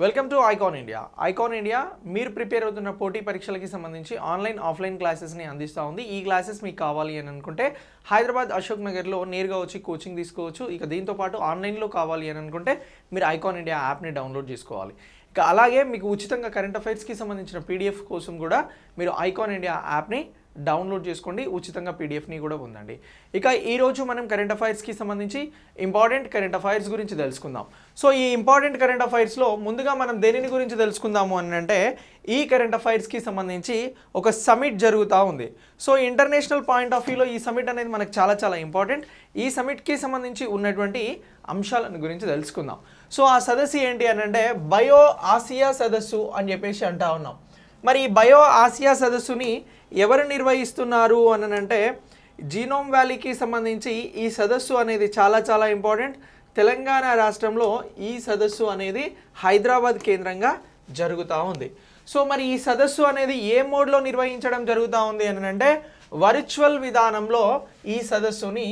welcome to Icon India Icon India మీరు prepare అవుతున్న పోటీ పరీక్షలకి సంబంధించి ఆన్లైన్ ఆఫ్లైన్ క్లాసెస్ని అందిస్తూ ఉంది ఈ క్లాసెస్ మీకు కావాలి అని అనుకుంటే హైదరాబాద్ అశోక్ నగర్లో నేరుగా వచ్చి కోచింగ్ తీసుకోవచ్చు ఇక దీంతోపాటు ఆన్లైన్లో కావాలి అని అనుకుంటే మీరు ఐకాన్ ఇండియా యాప్ని డౌన్లోడ్ చేసుకోవాలి ఇక అలాగే మీకు ఉచితంగా కరెంట్ అఫైర్స్కి సంబంధించిన పీడిఎఫ్ కోసం కూడా మీరు ఐకాన్ ఇండియా యాప్ని డౌన్లోడ్ చేసుకోండి ఉచితంగా పీడిఎఫ్ని కూడా ఉందండి ఇక ఈరోజు మనం కరెంట్ అఫైర్స్కి సంబంధించి ఇంపార్టెంట్ కరెంట్ అఫైర్స్ గురించి తెలుసుకుందాం సో ఈ ఇంపార్టెంట్ కరెంట్ అఫైర్స్లో ముందుగా మనం దేనిని గురించి తెలుసుకుందాము అని అంటే ఈ కరెంట్ అఫైర్స్కి సంబంధించి ఒక సమిట్ జరుగుతూ ఉంది సో ఇంటర్నేషనల్ పాయింట్ ఆఫ్ వ్యూలో ఈ సమిట్ అనేది మనకు చాలా చాలా ఇంపార్టెంట్ ఈ సమిట్కి సంబంధించి ఉన్నటువంటి అంశాలను గురించి తెలుసుకుందాం సో ఆ సదస్సు ఏంటి అని అంటే బయో ఆసియా సదస్సు అని చెప్పేసి అంటా ఉన్నాం మరి బయో ఆసియా సదస్సుని ఎవరు నిర్వహిస్తున్నారు అనంటే జీనోమ్ వ్యాలీకి సంబంధించి ఈ సదస్సు అనేది చాలా చాలా ఇంపార్టెంట్ తెలంగాణ రాష్ట్రంలో ఈ సదస్సు అనేది హైదరాబాద్ కేంద్రంగా జరుగుతూ ఉంది సో మరి ఈ సదస్సు అనేది ఏ మోడ్లో నిర్వహించడం జరుగుతూ ఉంది అని అంటే వర్చువల్ విధానంలో ఈ సదస్సుని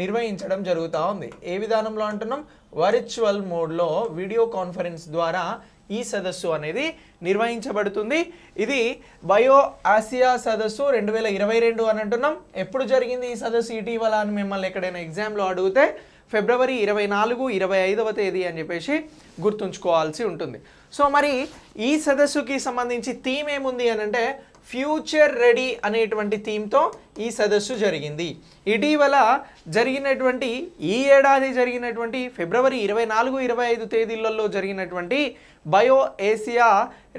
నిర్వహించడం జరుగుతూ ఉంది ఏ విధానంలో అంటున్నాం వర్చువల్ మోడ్లో వీడియో కాన్ఫరెన్స్ ద్వారా ఈ సదస్సు అనేది నిర్వహించబడుతుంది ఇది బయో ఆసియా సదస్సు రెండు వేల ఇరవై రెండు అని అంటున్నాం ఎప్పుడు జరిగింది ఈ సదస్సు ఇటీవల అని మిమ్మల్ని ఎక్కడైనా ఎగ్జామ్లో అడిగితే ఫిబ్రవరి ఇరవై నాలుగు ఇరవై ఐదవ తేదీ అని చెప్పేసి గుర్తుంచుకోవాల్సి ఉంటుంది సో మరి ఈ సదస్సుకి సంబంధించి థీమ్ ఏముంది అని అంటే ఫ్యూచర్ రెడీ అనేటువంటి థీమ్తో ఈ సదస్సు జరిగింది ఇటీవల జరిగినటువంటి ఈ ఏడాది జరిగినటువంటి ఫిబ్రవరి ఇరవై నాలుగు ఇరవై ఐదు తేదీలలో జరిగినటువంటి బయో ఏసియా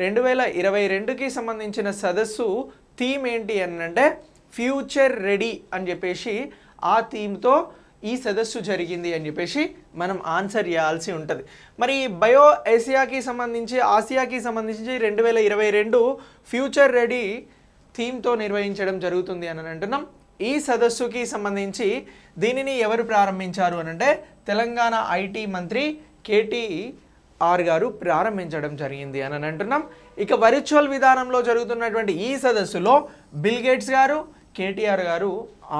రెండు వేల ఇరవై రెండుకి సంబంధించిన సదస్సు థీమ్ ఏంటి అని అంటే ఫ్యూచర్ రెడీ అని చెప్పేసి ఆ థీమ్తో ఈ సదస్సు జరిగింది అని చెప్పేసి మనం ఆన్సర్ చేయాల్సి ఉంటుంది మరి బయో ఏసియాకి సంబంధించి ఆసియాకి సంబంధించి రెండు వేల ఇరవై రెండు ఫ్యూచర్ రెడీ థీమ్తో నిర్వహించడం జరుగుతుంది అని అంటున్నాం ఈ సదస్సుకి సంబంధించి దీనిని ఎవరు ప్రారంభించారు అని అంటే తెలంగాణ ఐటీ మంత్రి కేటీ ఆర్ గారు ప్రారంభించడం జరిగింది అని అంటున్నాం ఇక వర్చువల్ విధానంలో జరుగుతున్నటువంటి ఈ సదస్సులో బిల్ గేట్స్ గారు కేటీఆర్ గారు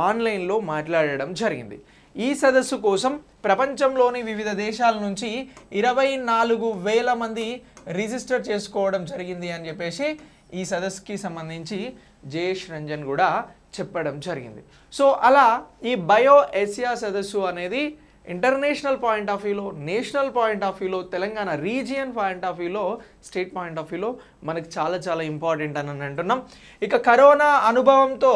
ఆన్లైన్లో మాట్లాడడం జరిగింది ఈ సదస్సు కోసం ప్రపంచంలోని వివిధ దేశాల నుంచి ఇరవై నాలుగు వేల మంది రిజిస్టర్ చేసుకోవడం జరిగింది అని చెప్పేసి ఈ సదస్సుకి సంబంధించి జయేష్ రంజన్ కూడా చెప్పడం జరిగింది సో అలా ఈ బయో ఏసియా సదస్సు అనేది ఇంటర్నేషనల్ పాయింట్ ఆఫ్ వ్యూలో నేషనల్ పాయింట్ ఆఫ్ వ్యూలో తెలంగాణ రీజియన్ పాయింట్ ఆఫ్ వ్యూలో స్టేట్ పాయింట్ ఆఫ్ వ్యూలో మనకి చాలా చాలా ఇంపార్టెంట్ అని అంటున్నాం ఇక కరోనా అనుభవంతో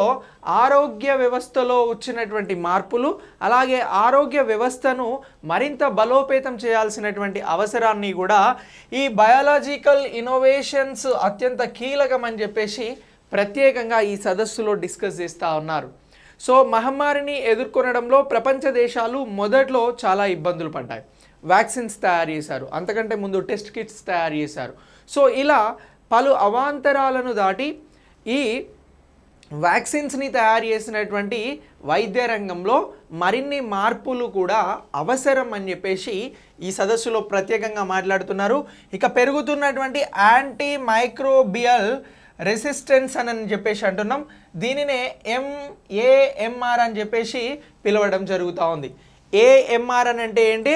ఆరోగ్య వ్యవస్థలో వచ్చినటువంటి మార్పులు అలాగే ఆరోగ్య వ్యవస్థను మరింత బలోపేతం చేయాల్సినటువంటి అవసరాన్ని కూడా ఈ బయాలజికల్ ఇన్నోవేషన్స్ అత్యంత కీలకం అని చెప్పేసి ప్రత్యేకంగా ఈ సదస్సులో డిస్కస్ చేస్తూ ఉన్నారు సో మహమ్మారిని ఎదుర్కొనడంలో ప్రపంచ దేశాలు మొదట్లో చాలా ఇబ్బందులు పడ్డాయి వ్యాక్సిన్స్ తయారు చేశారు అంతకంటే ముందు టెస్ట్ కిట్స్ తయారు చేశారు సో ఇలా పలు అవాంతరాలను దాటి ఈ వ్యాక్సిన్స్ని తయారు చేసినటువంటి వైద్య రంగంలో మరిన్ని మార్పులు కూడా అవసరం అని చెప్పేసి ఈ సదస్సులో ప్రత్యేకంగా మాట్లాడుతున్నారు ఇక పెరుగుతున్నటువంటి యాంటీ మైక్రోబియల్ రెసిస్టెన్స్ అని అని చెప్పేసి అంటున్నాం దీనినే ఎంఏఎంఆర్ అని చెప్పేసి పిలవడం జరుగుతూ ఉంది ఏఎంఆర్ అని అంటే ఏంటి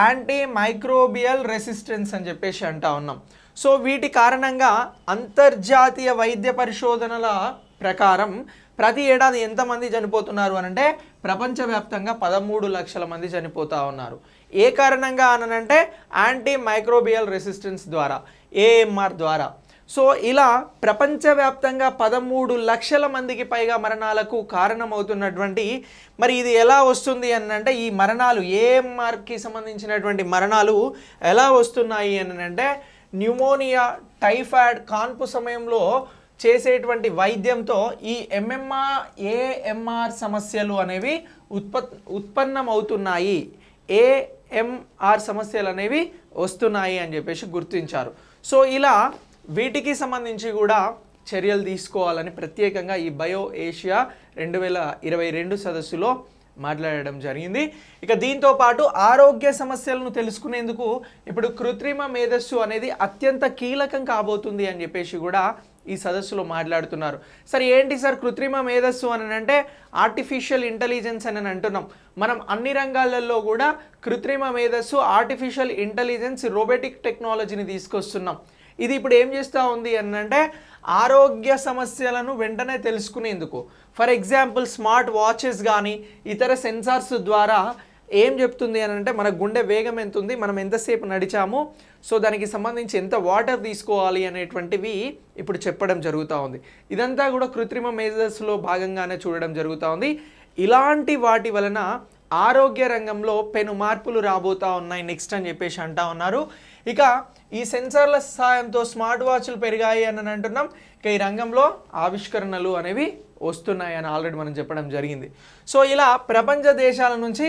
యాంటీ మైక్రోబియల్ రెసిస్టెన్స్ అని చెప్పేసి అంటా ఉన్నాం సో వీటి కారణంగా అంతర్జాతీయ వైద్య పరిశోధనల ప్రకారం ప్రతి ఏడాది ఎంతమంది చనిపోతున్నారు అనంటే ప్రపంచవ్యాప్తంగా పదమూడు లక్షల మంది చనిపోతూ ఉన్నారు ఏ కారణంగా అనంటే యాంటీ మైక్రోబియల్ రెసిస్టెన్స్ ద్వారా ఏఎంఆర్ ద్వారా సో ఇలా ప్రపంచవ్యాప్తంగా పదమూడు లక్షల మందికి పైగా మరణాలకు కారణమవుతున్నటువంటి మరి ఇది ఎలా వస్తుంది అంటే ఈ మరణాలు ఏఎంఆర్కి సంబంధించినటువంటి మరణాలు ఎలా వస్తున్నాయి అంటే న్యూమోనియా టైఫాయిడ్ కాన్పు సమయంలో చేసేటువంటి వైద్యంతో ఈ ఎంఎంఆర్ ఏఎంఆర్ సమస్యలు అనేవి ఉత్పత్ ఉత్పన్నమవుతున్నాయి ఏఎంఆర్ సమస్యలు అనేవి వస్తున్నాయి అని చెప్పేసి గుర్తించారు సో ఇలా వీటికి సంబంధించి కూడా చర్యలు తీసుకోవాలని ప్రత్యేకంగా ఈ బయో ఏషియా రెండు వేల ఇరవై రెండు సదస్సులో మాట్లాడడం జరిగింది ఇక దీంతో పాటు ఆరోగ్య సమస్యలను తెలుసుకునేందుకు ఇప్పుడు కృత్రిమ మేధస్సు అనేది అత్యంత కీలకం కాబోతుంది అని చెప్పేసి కూడా ఈ సదస్సులో మాట్లాడుతున్నారు సార్ ఏంటి సార్ కృత్రిమ మేధస్సు అని అంటే ఆర్టిఫిషియల్ ఇంటెలిజెన్స్ అని అంటున్నాం మనం అన్ని రంగాలలో కూడా కృత్రిమ మేధస్సు ఆర్టిఫిషియల్ ఇంటెలిజెన్స్ రోబోటిక్ టెక్నాలజీని తీసుకొస్తున్నాం ఇది ఇప్పుడు ఏం చేస్తూ ఉంది అనంటే ఆరోగ్య సమస్యలను వెంటనే తెలుసుకునేందుకు ఫర్ ఎగ్జాంపుల్ స్మార్ట్ వాచెస్ కానీ ఇతర సెన్సార్స్ ద్వారా ఏం చెప్తుంది అని అంటే మన గుండె వేగం ఎంత ఉంది మనం ఎంతసేపు నడిచాము సో దానికి సంబంధించి ఎంత వాటర్ తీసుకోవాలి అనేటువంటివి ఇప్పుడు చెప్పడం జరుగుతూ ఉంది ఇదంతా కూడా కృత్రిమ మేజర్స్లో భాగంగానే చూడడం జరుగుతూ ఉంది ఇలాంటి వాటి వలన ఆరోగ్య రంగంలో పెను మార్పులు రాబోతూ ఉన్నాయి నెక్స్ట్ అని చెప్పేసి అంటా ఉన్నారు ఇక ఈ సెన్సార్ల సహాయంతో స్మార్ట్ వాచ్లు పెరిగాయి అని అంటున్నాం ఇక ఈ రంగంలో ఆవిష్కరణలు అనేవి వస్తున్నాయి అని ఆల్రెడీ మనం చెప్పడం జరిగింది సో ఇలా ప్రపంచ దేశాల నుంచి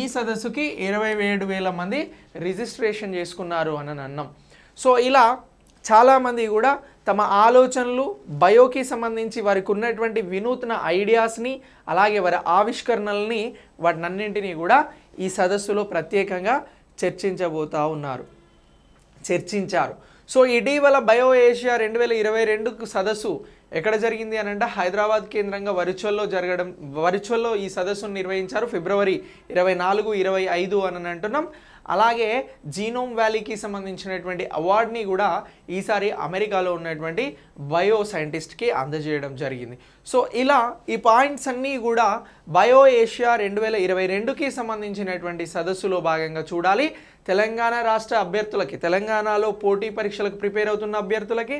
ఈ సదస్సుకి ఇరవై ఏడు వేల మంది రిజిస్ట్రేషన్ చేసుకున్నారు అని అన్నాం సో ఇలా చాలామంది కూడా తమ ఆలోచనలు బయోకి సంబంధించి వారికి ఉన్నటువంటి వినూత్న ఐడియాస్ని అలాగే వారి ఆవిష్కరణల్ని వాటినన్నింటినీ కూడా ఈ సదస్సులో ప్రత్యేకంగా చర్చించబోతూ ఉన్నారు చర్చించారు సో ఇటీవల బయో ఏషియా రెండు వేల ఇరవై రెండుకు సదస్సు ఎక్కడ జరిగింది అని అంటే హైదరాబాద్ కేంద్రంగా వర్చువల్లో జరగడం వర్చువల్లో ఈ సదస్సును నిర్వహించారు ఫిబ్రవరి ఇరవై నాలుగు ఇరవై ఐదు అని అంటున్నాం అలాగే జీనోమ్ వ్యాలీకి సంబంధించినటువంటి అవార్డ్ని కూడా ఈసారి అమెరికాలో ఉన్నటువంటి బయో సైంటిస్ట్కి అందజేయడం జరిగింది సో ఇలా ఈ పాయింట్స్ అన్నీ కూడా బయో ఏషియా రెండు వేల ఇరవై రెండుకి సంబంధించినటువంటి సదస్సులో భాగంగా చూడాలి తెలంగాణ రాష్ట్ర అభ్యర్థులకి తెలంగాణలో పోటీ పరీక్షలకు ప్రిపేర్ అవుతున్న అభ్యర్థులకి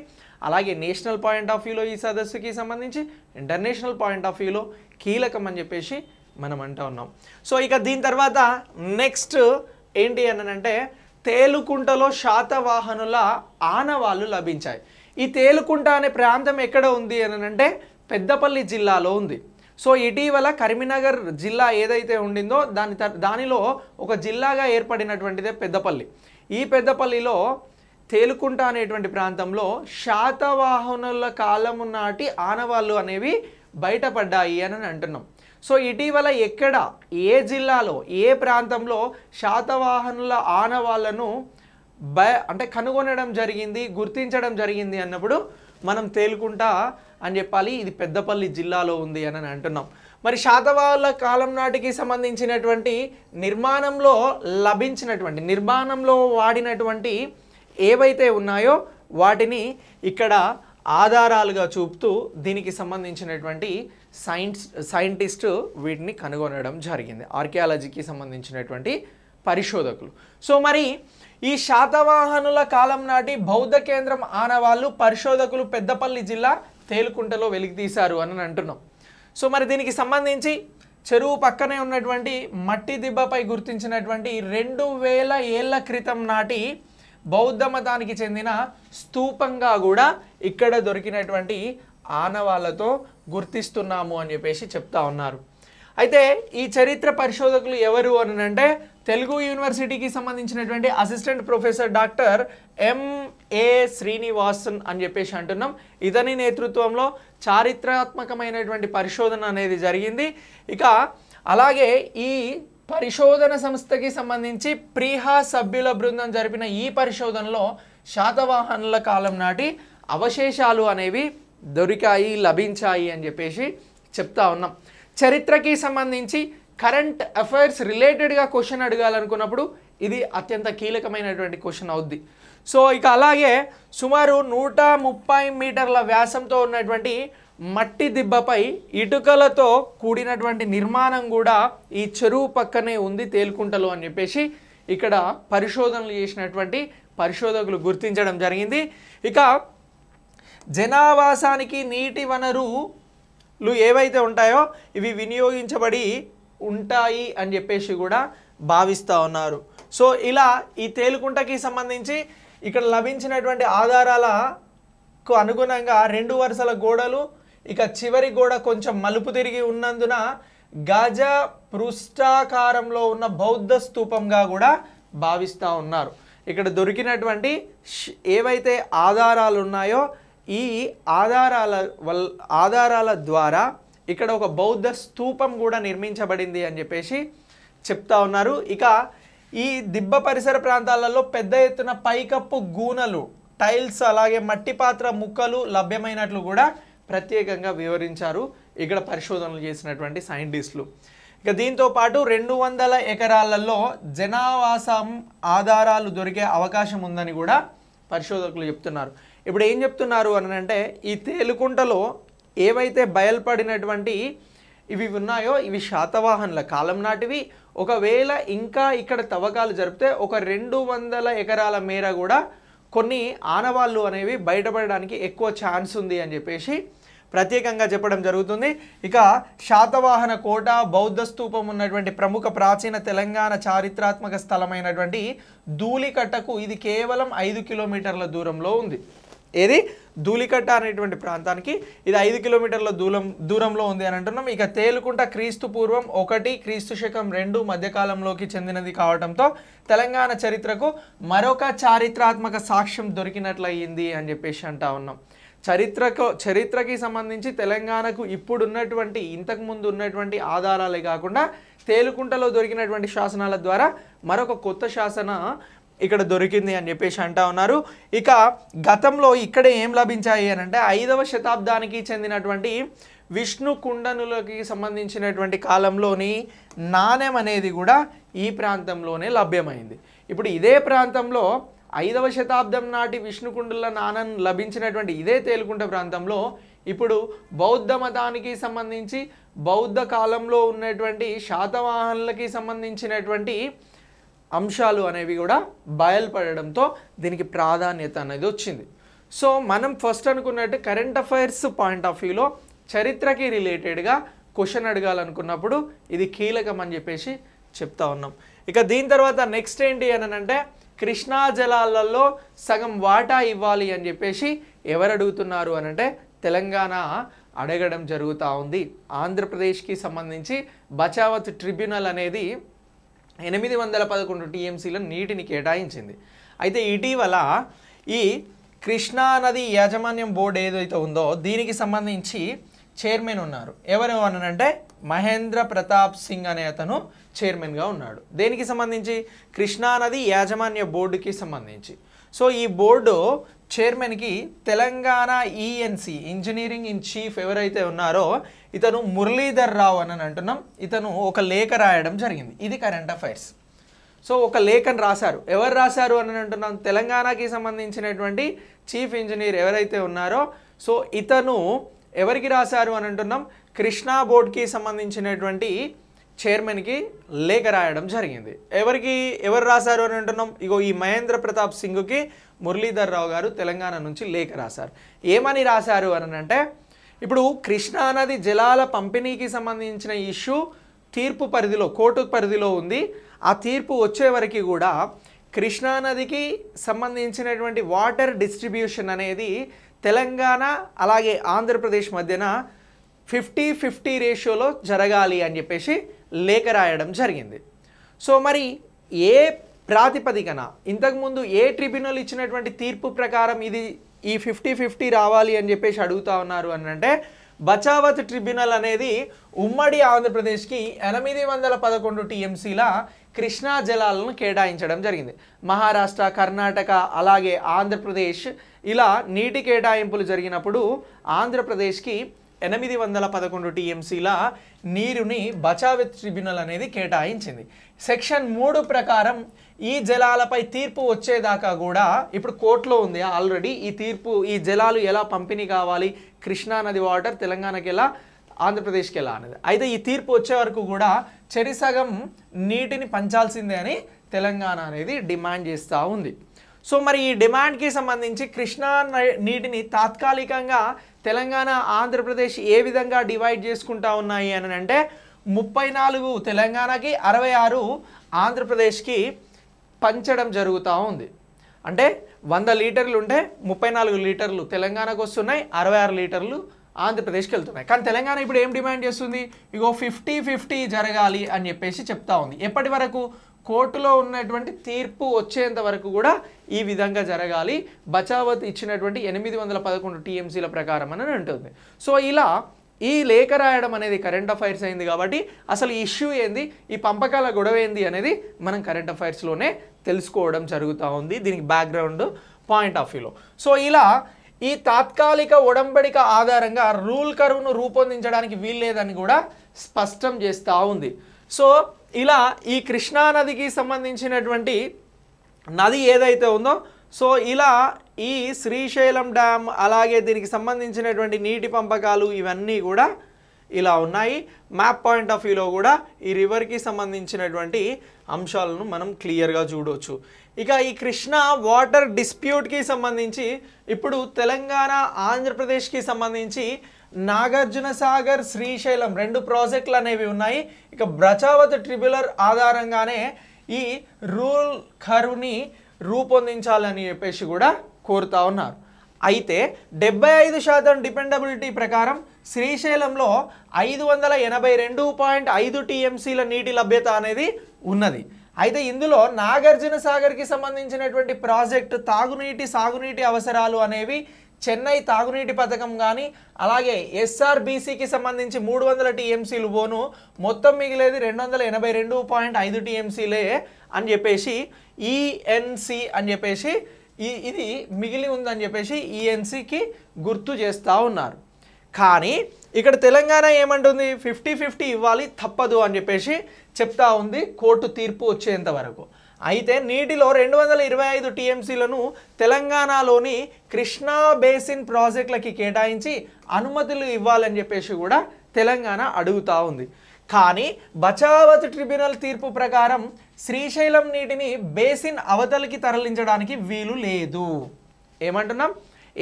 అలాగే నేషనల్ పాయింట్ ఆఫ్ వ్యూలో ఈ సదస్సుకి సంబంధించి ఇంటర్నేషనల్ పాయింట్ ఆఫ్ వ్యూలో కీలకం అని చెప్పేసి మనం అంటూ ఉన్నాం సో ఇక దీని తర్వాత నెక్స్ట్ ఏంటి అనంటే తేలుకుంటలో శాతవాహనుల ఆనవాళ్ళు లభించాయి ఈ తేలుకుంట అనే ప్రాంతం ఎక్కడ ఉంది అనంటే పెద్దపల్లి జిల్లాలో ఉంది సో ఇటీవల కరీంనగర్ జిల్లా ఏదైతే ఉండిందో దాని దానిలో ఒక జిల్లాగా ఏర్పడినటువంటిదే పెద్దపల్లి ఈ పెద్దపల్లిలో తేలుకుంట అనేటువంటి ప్రాంతంలో శాతవాహనుల కాలము నాటి ఆనవాళ్ళు అనేవి బయటపడ్డాయి అని అంటున్నాం సో ఇటీవల ఎక్కడ ఏ జిల్లాలో ఏ ప్రాంతంలో శాతవాహనుల ఆనవాళ్లను బయ అంటే కనుగొనడం జరిగింది గుర్తించడం జరిగింది అన్నప్పుడు మనం తేలుకుంటా అని చెప్పాలి ఇది పెద్దపల్లి జిల్లాలో ఉంది అని అంటున్నాం మరి శాతవాహనుల కాలం నాటికి సంబంధించినటువంటి నిర్మాణంలో లభించినటువంటి నిర్మాణంలో వాడినటువంటి ఏవైతే ఉన్నాయో వాటిని ఇక్కడ ఆధారాలుగా చూపుతూ దీనికి సంబంధించినటువంటి సైన్స్ సైంటిస్టు వీటిని కనుగొనడం జరిగింది ఆర్కియాలజీకి సంబంధించినటువంటి పరిశోధకులు సో మరి ఈ శాతవాహనుల కాలం నాటి బౌద్ధ కేంద్రం ఆనవాళ్ళు పరిశోధకులు పెద్దపల్లి జిల్లా తేలుకుంటలో వెలికితీశారు అని అంటున్నాం సో మరి దీనికి సంబంధించి చెరువు పక్కనే ఉన్నటువంటి మట్టి దిబ్బపై గుర్తించినటువంటి రెండు వేల ఏళ్ల క్రితం నాటి బౌద్ధ మతానికి చెందిన స్తూపంగా కూడా ఇక్కడ దొరికినటువంటి ఆనవాళ్లతో గుర్తిస్తున్నాము అని చెప్పేసి చెప్తా ఉన్నారు అయితే ఈ చరిత్ర పరిశోధకులు ఎవరు అని అంటే తెలుగు యూనివర్సిటీకి సంబంధించినటువంటి assistant professor doctor MA Srinivasan అని చెప్పేసి అంటున్నాం ఇతని నేతృత్వంలో చారిత్రాత్మకమైనటువంటి పరిశోధన అనేది జరిగింది ఇక అలాగే ఈ పరిశోధన సంస్థకి సంబంధించి ప్రీహా సభ్యుల బృందం జరిపిన ఈ పరిశోధనలో శాతవాహనుల కాలం నాటి అవశేషాలు అనేవి దొరికాయి లభించాయి అని చెప్పేసి చెప్తా ఉన్నాం చరిత్రకి సంబంధించి కరెంట్ అఫైర్స్ రిలేటెడ్గా క్వశ్చన్ అడగాలనుకున్నప్పుడు ఇది అత్యంత కీలకమైనటువంటి క్వశ్చన్ అవుద్ది సో ఇక అలాగే సుమారు నూట ముప్పై మీటర్ల వ్యాసంతో ఉన్నటువంటి మట్టి దిబ్బపై ఇటుకలతో కూడినటువంటి నిర్మాణం కూడా ఈ చెరువు పక్కనే ఉంది తేలుకుంటలు అని చెప్పేసి ఇక్కడ పరిశోధనలు చేసినటువంటి పరిశోధకులు గుర్తించడం జరిగింది ఇక జనావాసానికి నీటి వనరులు ఏవైతే ఉంటాయో ఇవి వినియోగించబడి ఉంటాయి అని చెప్పేసి కూడా భావిస్తూ ఉన్నారు సో ఇలా ఈ తేలుకుంటకి సంబంధించి ఇక్కడ లభించినటువంటి ఆధారాలకు అనుగుణంగా రెండు వరుసల గోడలు ఇక చివరి గోడ కొంచెం మలుపు తిరిగి ఉన్నందున గజ పృష్ఠాకారంలో ఉన్న బౌద్ధ స్తూపంగా కూడా భావిస్తూ ఉన్నారు ఇక్కడ దొరికినటువంటి ఏవైతే ఆధారాలు ఉన్నాయో ఈ ఆధారాల వల్ ఆధారాల ద్వారా ఇక్కడ ఒక బౌద్ధ స్థూపం కూడా నిర్మించబడింది అని చెప్పేసి చెప్తా ఉన్నారు ఇక ఈ దిబ్బ పరిసర ప్రాంతాలలో పెద్ద ఎత్తున పైకప్పు గూనలు టైల్స్ అలాగే మట్టి పాత్ర ముక్కలు లభ్యమైనట్లు కూడా ప్రత్యేకంగా వివరించారు ఇక్కడ పరిశోధనలు చేసినటువంటి సైంటిస్టులు ఇక దీంతో పాటు రెండు వందల ఎకరాలలో జనావాసం ఆధారాలు దొరికే అవకాశం ఉందని కూడా పరిశోధకులు చెప్తున్నారు ఇప్పుడు ఏం చెప్తున్నారు అని అంటే ఈ తేలుకుంటలో ఏవైతే బయల్పడినటువంటి ఇవి ఉన్నాయో ఇవి శాతవాహనుల కాలం నాటివి ఒకవేళ ఇంకా ఇక్కడ తవ్వకాలు జరిపితే ఒక రెండు వందల ఎకరాల మేర కూడా కొన్ని ఆనవాళ్ళు అనేవి బయటపడడానికి ఎక్కువ ఛాన్స్ ఉంది అని చెప్పేసి ప్రత్యేకంగా చెప్పడం జరుగుతుంది ఇక శాతవాహన కోట బౌద్ధ స్థూపం ఉన్నటువంటి ప్రముఖ ప్రాచీన తెలంగాణ చారిత్రాత్మక స్థలమైనటువంటి ధూళికట్టకు ఇది కేవలం ఐదు కిలోమీటర్ల దూరంలో ఉంది ఏది ధూళికట్ట అనేటువంటి ప్రాంతానికి ఇది ఐదు కిలోమీటర్ల దూరం దూరంలో ఉంది అని అంటున్నాం ఇక తేలుకుంట క్రీస్తు పూర్వం ఒకటి క్రీస్తు శకం రెండు మధ్యకాలంలోకి చెందినది కావడంతో తెలంగాణ చరిత్రకు మరొక చారిత్రాత్మక సాక్ష్యం దొరికినట్లయింది అని చెప్పేసి అంటా ఉన్నాం చరిత్రకు చరిత్రకి సంబంధించి తెలంగాణకు ఇప్పుడున్నటువంటి ఇంతకుముందు ఉన్నటువంటి ఆధారాలే కాకుండా తేలుకుంటలో దొరికినటువంటి శాసనాల ద్వారా మరొక కొత్త శాసన ఇక్కడ దొరికింది అని చెప్పేసి అంటా ఉన్నారు ఇక గతంలో ఇక్కడ ఏం లభించాయి అని అంటే ఐదవ శతాబ్దానికి చెందినటువంటి విష్ణు కుండనులకి సంబంధించినటువంటి కాలంలోని నాణెం అనేది కూడా ఈ ప్రాంతంలోనే లభ్యమైంది ఇప్పుడు ఇదే ప్రాంతంలో ఐదవ శతాబ్దం నాటి విష్ణుకుండుల నాణం లభించినటువంటి ఇదే తేలుకుంట ప్రాంతంలో ఇప్పుడు బౌద్ధ మతానికి సంబంధించి బౌద్ధ కాలంలో ఉన్నటువంటి శాతవాహనులకి సంబంధించినటువంటి అంశాలు అనేవి కూడా బయలుపడడంతో దీనికి ప్రాధాన్యత అనేది వచ్చింది సో మనం ఫస్ట్ అనుకున్నట్టు కరెంట్ అఫైర్స్ పాయింట్ ఆఫ్ వ్యూలో చరిత్రకి రిలేటెడ్గా క్వశ్చన్ అడగాలనుకున్నప్పుడు ఇది కీలకం అని చెప్పేసి చెప్తా ఉన్నాం ఇక దీని తర్వాత నెక్స్ట్ ఏంటి అని అంటే కృష్ణా జలాలలో సగం వాటా ఇవ్వాలి అని చెప్పేసి ఎవరు అడుగుతున్నారు అంటే తెలంగాణ అడగడం జరుగుతూ ఉంది ఆంధ్రప్రదేశ్కి సంబంధించి బచావత్ ట్రిబ్యునల్ అనేది ఎనిమిది వందల పదకొండు టీఎంసీల నీటిని కేటాయించింది అయితే ఇటీవల ఈ కృష్ణానది యాజమాన్యం బోర్డు ఏదైతే ఉందో దీనికి సంబంధించి చైర్మన్ ఉన్నారు ఎవరు అనంటే మహేంద్ర ప్రతాప్ సింగ్ అనే అతను చైర్మన్గా ఉన్నాడు దేనికి సంబంధించి కృష్ణానది యాజమాన్య బోర్డుకి సంబంధించి సో ఈ బోర్డు చైర్మన్కి Telangana ENC e engineering in chief ఎవరైతే ఉన్నారో ఇతను మురళీధర్ రావు అని అంటున్నాం ఇతను ఒక లేఖ రాయడం జరిగింది ఇది కరెంట్ అఫైర్స్ సో ఒక లేఖను రాశారు ఎవరు రాశారు అని అంటున్నాం తెలంగాణకి సంబంధించినటువంటి చీఫ్ ఇంజనీర్ ఎవరైతే ఉన్నారో సో ఇతను ఎవరికి రాశారు అని అంటున్నాం కృష్ణా బోర్డ్కి సంబంధించినటువంటి చైర్మన్కి లేఖ రాయడం జరిగింది ఎవరికి ఎవరు రాశారు అని అంటున్నాం ఇగో ఈ మహేంద్ర ప్రతాప్ సింగ్కి మురళీధర్ రావు గారు తెలంగాణ నుంచి లేఖ రాశారు ఏమని రాశారు అని అంటే ఇప్పుడు కృష్ణానది జలాల పంపిణీకి సంబంధించిన ఇష్యూ తీర్పు పరిధిలో కోర్టు పరిధిలో ఉంది ఆ తీర్పు వచ్చే వరకు కూడా కృష్ణానదికి సంబంధించినటువంటి వాటర్ డిస్ట్రిబ్యూషన్ అనేది తెలంగాణ అలాగే ఆంధ్రప్రదేశ్ మధ్యన ఫిఫ్టీ ఫిఫ్టీ రేషియోలో జరగాలి అని చెప్పేసి లేఖ రాయడం జరిగింది సో మరి ఏ ప్రాతిపదికన ఇంతకుముందు ఏ ట్రిబ్యునల్ ఇచ్చినటువంటి తీర్పు ప్రకారం ఇది ఈ ఫిఫ్టీ ఫిఫ్టీ రావాలి అని చెప్పేసి అడుగుతా ఉన్నారు అని అంటే బచావత్ ట్రిబ్యునల్ అనేది ఉమ్మడి ఆంధ్రప్రదేశ్కి ఎనిమిది వందల పదకొండు టీఎంసీల కృష్ణా జలాలను కేటాయించడం జరిగింది మహారాష్ట్ర కర్ణాటక అలాగే ఆంధ్రప్రదేశ్ ఇలా నీటి కేటాయింపులు జరిగినప్పుడు ఆంధ్రప్రదేశ్కి ఎనిమిది వందల పదకొండు టీఎంసీల నీరుని బచావి ట్రిబ్యునల్ అనేది కేటాయించింది సెక్షన్ మూడు ప్రకారం ఈ జలాలపై తీర్పు వచ్చేదాకా కూడా ఇప్పుడు కోర్టులో ఉంది ఆల్రెడీ ఈ తీర్పు ఈ జలాలు ఎలా పంపిణీ కావాలి కృష్ణా నది వాటర్ తెలంగాణకి ఎలా ఆంధ్రప్రదేశ్కి ఎలా అనేది అయితే ఈ తీర్పు వచ్చే వరకు కూడా చెరిసగం నీటిని పంచాల్సిందే అని తెలంగాణ అనేది డిమాండ్ చేస్తూ ఉంది సో మరి ఈ డిమాండ్కి సంబంధించి కృష్ణా నీటిని తాత్కాలికంగా తెలంగాణ ఆంధ్రప్రదేశ్ ఏ విధంగా డివైడ్ చేసుకుంటా ఉన్నాయి అని అంటే ముప్పై నాలుగు తెలంగాణకి అరవై ఆరు ఆంధ్రప్రదేశ్కి పంచడం జరుగుతూ ఉంది అంటే వంద లీటర్లు ఉంటే ముప్పై నాలుగు లీటర్లు తెలంగాణకు వస్తున్నాయి అరవై ఆరు లీటర్లు ఆంధ్రప్రదేశ్కి వెళ్తున్నాయి కానీ తెలంగాణ ఇప్పుడు ఏం డిమాండ్ చేస్తుంది ఇగో ఫిఫ్టీ ఫిఫ్టీ జరగాలి అని చెప్పేసి చెప్తా ఉంది ఎప్పటి వరకు కోర్టులో ఉన్నటువంటి తీర్పు వచ్చేంత వరకు కూడా ఈ విధంగా జరగాలి బచావత్ ఇచ్చినటువంటి ఎనిమిది వందల పదకొండు టీఎంసీల ప్రకారం అని అంటుంది సో ఇలా ఈ లేఖ రాయడం అనేది కరెంట్ అఫైర్స్ అయింది కాబట్టి అసలు ఇష్యూ ఏంది ఈ పంపకాల గొడవ ఏంది అనేది మనం కరెంట్ అఫైర్స్లోనే తెలుసుకోవడం జరుగుతూ ఉంది దీనికి బ్యాక్గ్రౌండ్ పాయింట్ ఆఫ్ వ్యూలో సో ఇలా ఈ తాత్కాలిక ఒడంబడిక ఆధారంగా రూల్ కరువును రూపొందించడానికి వీల్లేదని కూడా స్పష్టం చేస్తూ ఉంది సో ఇలా ఈ కృష్ణానదికి సంబంధించినటువంటి నది ఏదైతే ఉందో సో ఇలా ఈ శ్రీశైలం డ్యామ్ అలాగే దీనికి సంబంధించినటువంటి నీటి పంపకాలు ఇవన్నీ కూడా ఇలా ఉన్నాయి మ్యాప్ పాయింట్ ఆఫ్ వ్యూలో కూడా ఈ రివర్కి సంబంధించినటువంటి అంశాలను మనం క్లియర్గా చూడవచ్చు ఇక ఈ కృష్ణ వాటర్ డిస్ప్యూట్కి సంబంధించి ఇప్పుడు తెలంగాణ ఆంధ్రప్రదేశ్కి సంబంధించి నాగార్జున సాగర్ శ్రీశైలం రెండు ప్రాజెక్టులు అనేవి ఉన్నాయి ఇక బ్రచావతి ట్రిబ్యులర్ ఆధారంగానే ఈ రూల్ కరువుని రూపొందించాలని చెప్పేసి కూడా కోరుతా ఉన్నారు అయితే డెబ్బై ఐదు శాతం డిపెండబిలిటీ ప్రకారం శ్రీశైలంలో ఐదు వందల ఎనభై రెండు పాయింట్ ఐదు టీఎంసీల నీటి లభ్యత అనేది ఉన్నది అయితే ఇందులో నాగార్జున సాగర్కి సంబంధించినటువంటి ప్రాజెక్టు తాగునీటి సాగునీటి అవసరాలు అనేవి చెన్నై తాగునీటి పథకం కానీ అలాగే ఎస్ఆర్బీసీకి సంబంధించి మూడు వందల టీఎంసీలు పోను మొత్తం మిగిలేది రెండు వందల ఎనభై రెండు పాయింట్ ఐదు టీఎంసీలే అని చెప్పేసి ఈఎన్సి e అని చెప్పేసి ఇది మిగిలి ఉందని చెప్పేసి ఈఎన్సికి e గుర్తు చేస్తూ ఉన్నారు కానీ ఇక్కడ తెలంగాణ ఏమంటుంది ఫిఫ్టీ ఫిఫ్టీ ఇవ్వాలి తప్పదు అని చెప్పేసి చెప్తా ఉంది కోర్టు తీర్పు వచ్చేంత వరకు అయితే నీటిలో రెండు వందల ఇరవై ఐదు టీఎంసీలను తెలంగాణలోని కృష్ణా బేసిన్ ప్రాజెక్టులకి కేటాయించి అనుమతులు ఇవ్వాలని చెప్పేసి కూడా తెలంగాణ అడుగుతూ ఉంది కానీ బచావత్ ట్రిబ్యునల్ తీర్పు ప్రకారం శ్రీశైలం నీటిని బేసిన్ అవతలికి తరలించడానికి వీలు లేదు ఏమంటున్నాం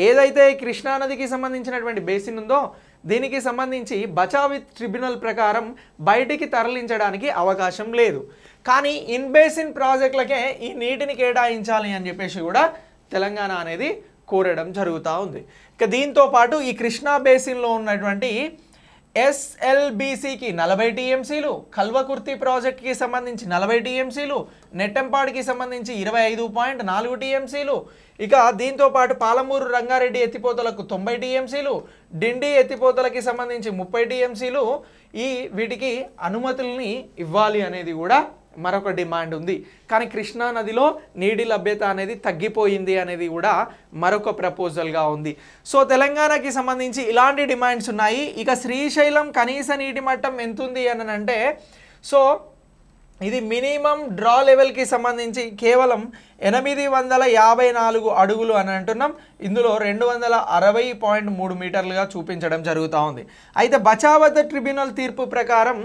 ఏదైతే కృష్ణానదికి సంబంధించినటువంటి బేసిన్ ఉందో దీనికి సంబంధించి బచావిత్ ట్రిబ్యునల్ ప్రకారం బయటికి తరలించడానికి అవకాశం లేదు కానీ ఇన్బేసిన్ ప్రాజెక్టులకే ఈ నీటిని కేటాయించాలి అని చెప్పేసి కూడా తెలంగాణ అనేది కోరడం జరుగుతూ ఉంది ఇక దీంతో పాటు ఈ కృష్ణా బేసిన్లో ఉన్నటువంటి ఎస్ఎల్బీసీకి నలభై టీఎంసీలు కల్వకుర్తి ప్రాజెక్ట్కి సంబంధించి నలభై టీఎంసీలు నెట్టెంపాడికి సంబంధించి ఇరవై ఐదు పాయింట్ నాలుగు టీఎంసీలు ఇక దీంతోపాటు పాలమూరు రంగారెడ్డి ఎత్తిపోతలకు తొంభై టీఎంసీలు డిండి ఎత్తిపోతలకి సంబంధించి ముప్పై టీఎంసీలు ఈ వీటికి అనుమతుల్ని ఇవ్వాలి అనేది కూడా మరొక డిమాండ్ ఉంది కానీ కృష్ణా నదిలో నీటి లభ్యత అనేది తగ్గిపోయింది అనేది కూడా మరొక ప్రపోజల్గా ఉంది సో తెలంగాణకి సంబంధించి ఇలాంటి డిమాండ్స్ ఉన్నాయి ఇక శ్రీశైలం కనీస నీటి మట్టం ఎంత ఉంది అని అంటే సో ఇది మినిమం డ్రా లెవెల్కి సంబంధించి కేవలం ఎనిమిది వందల యాభై నాలుగు అడుగులు అని అంటున్నాం ఇందులో రెండు వందల అరవై పాయింట్ మూడు మీటర్లుగా చూపించడం జరుగుతూ ఉంది అయితే బచావత ట్రిబ్యునల్ తీర్పు ప్రకారం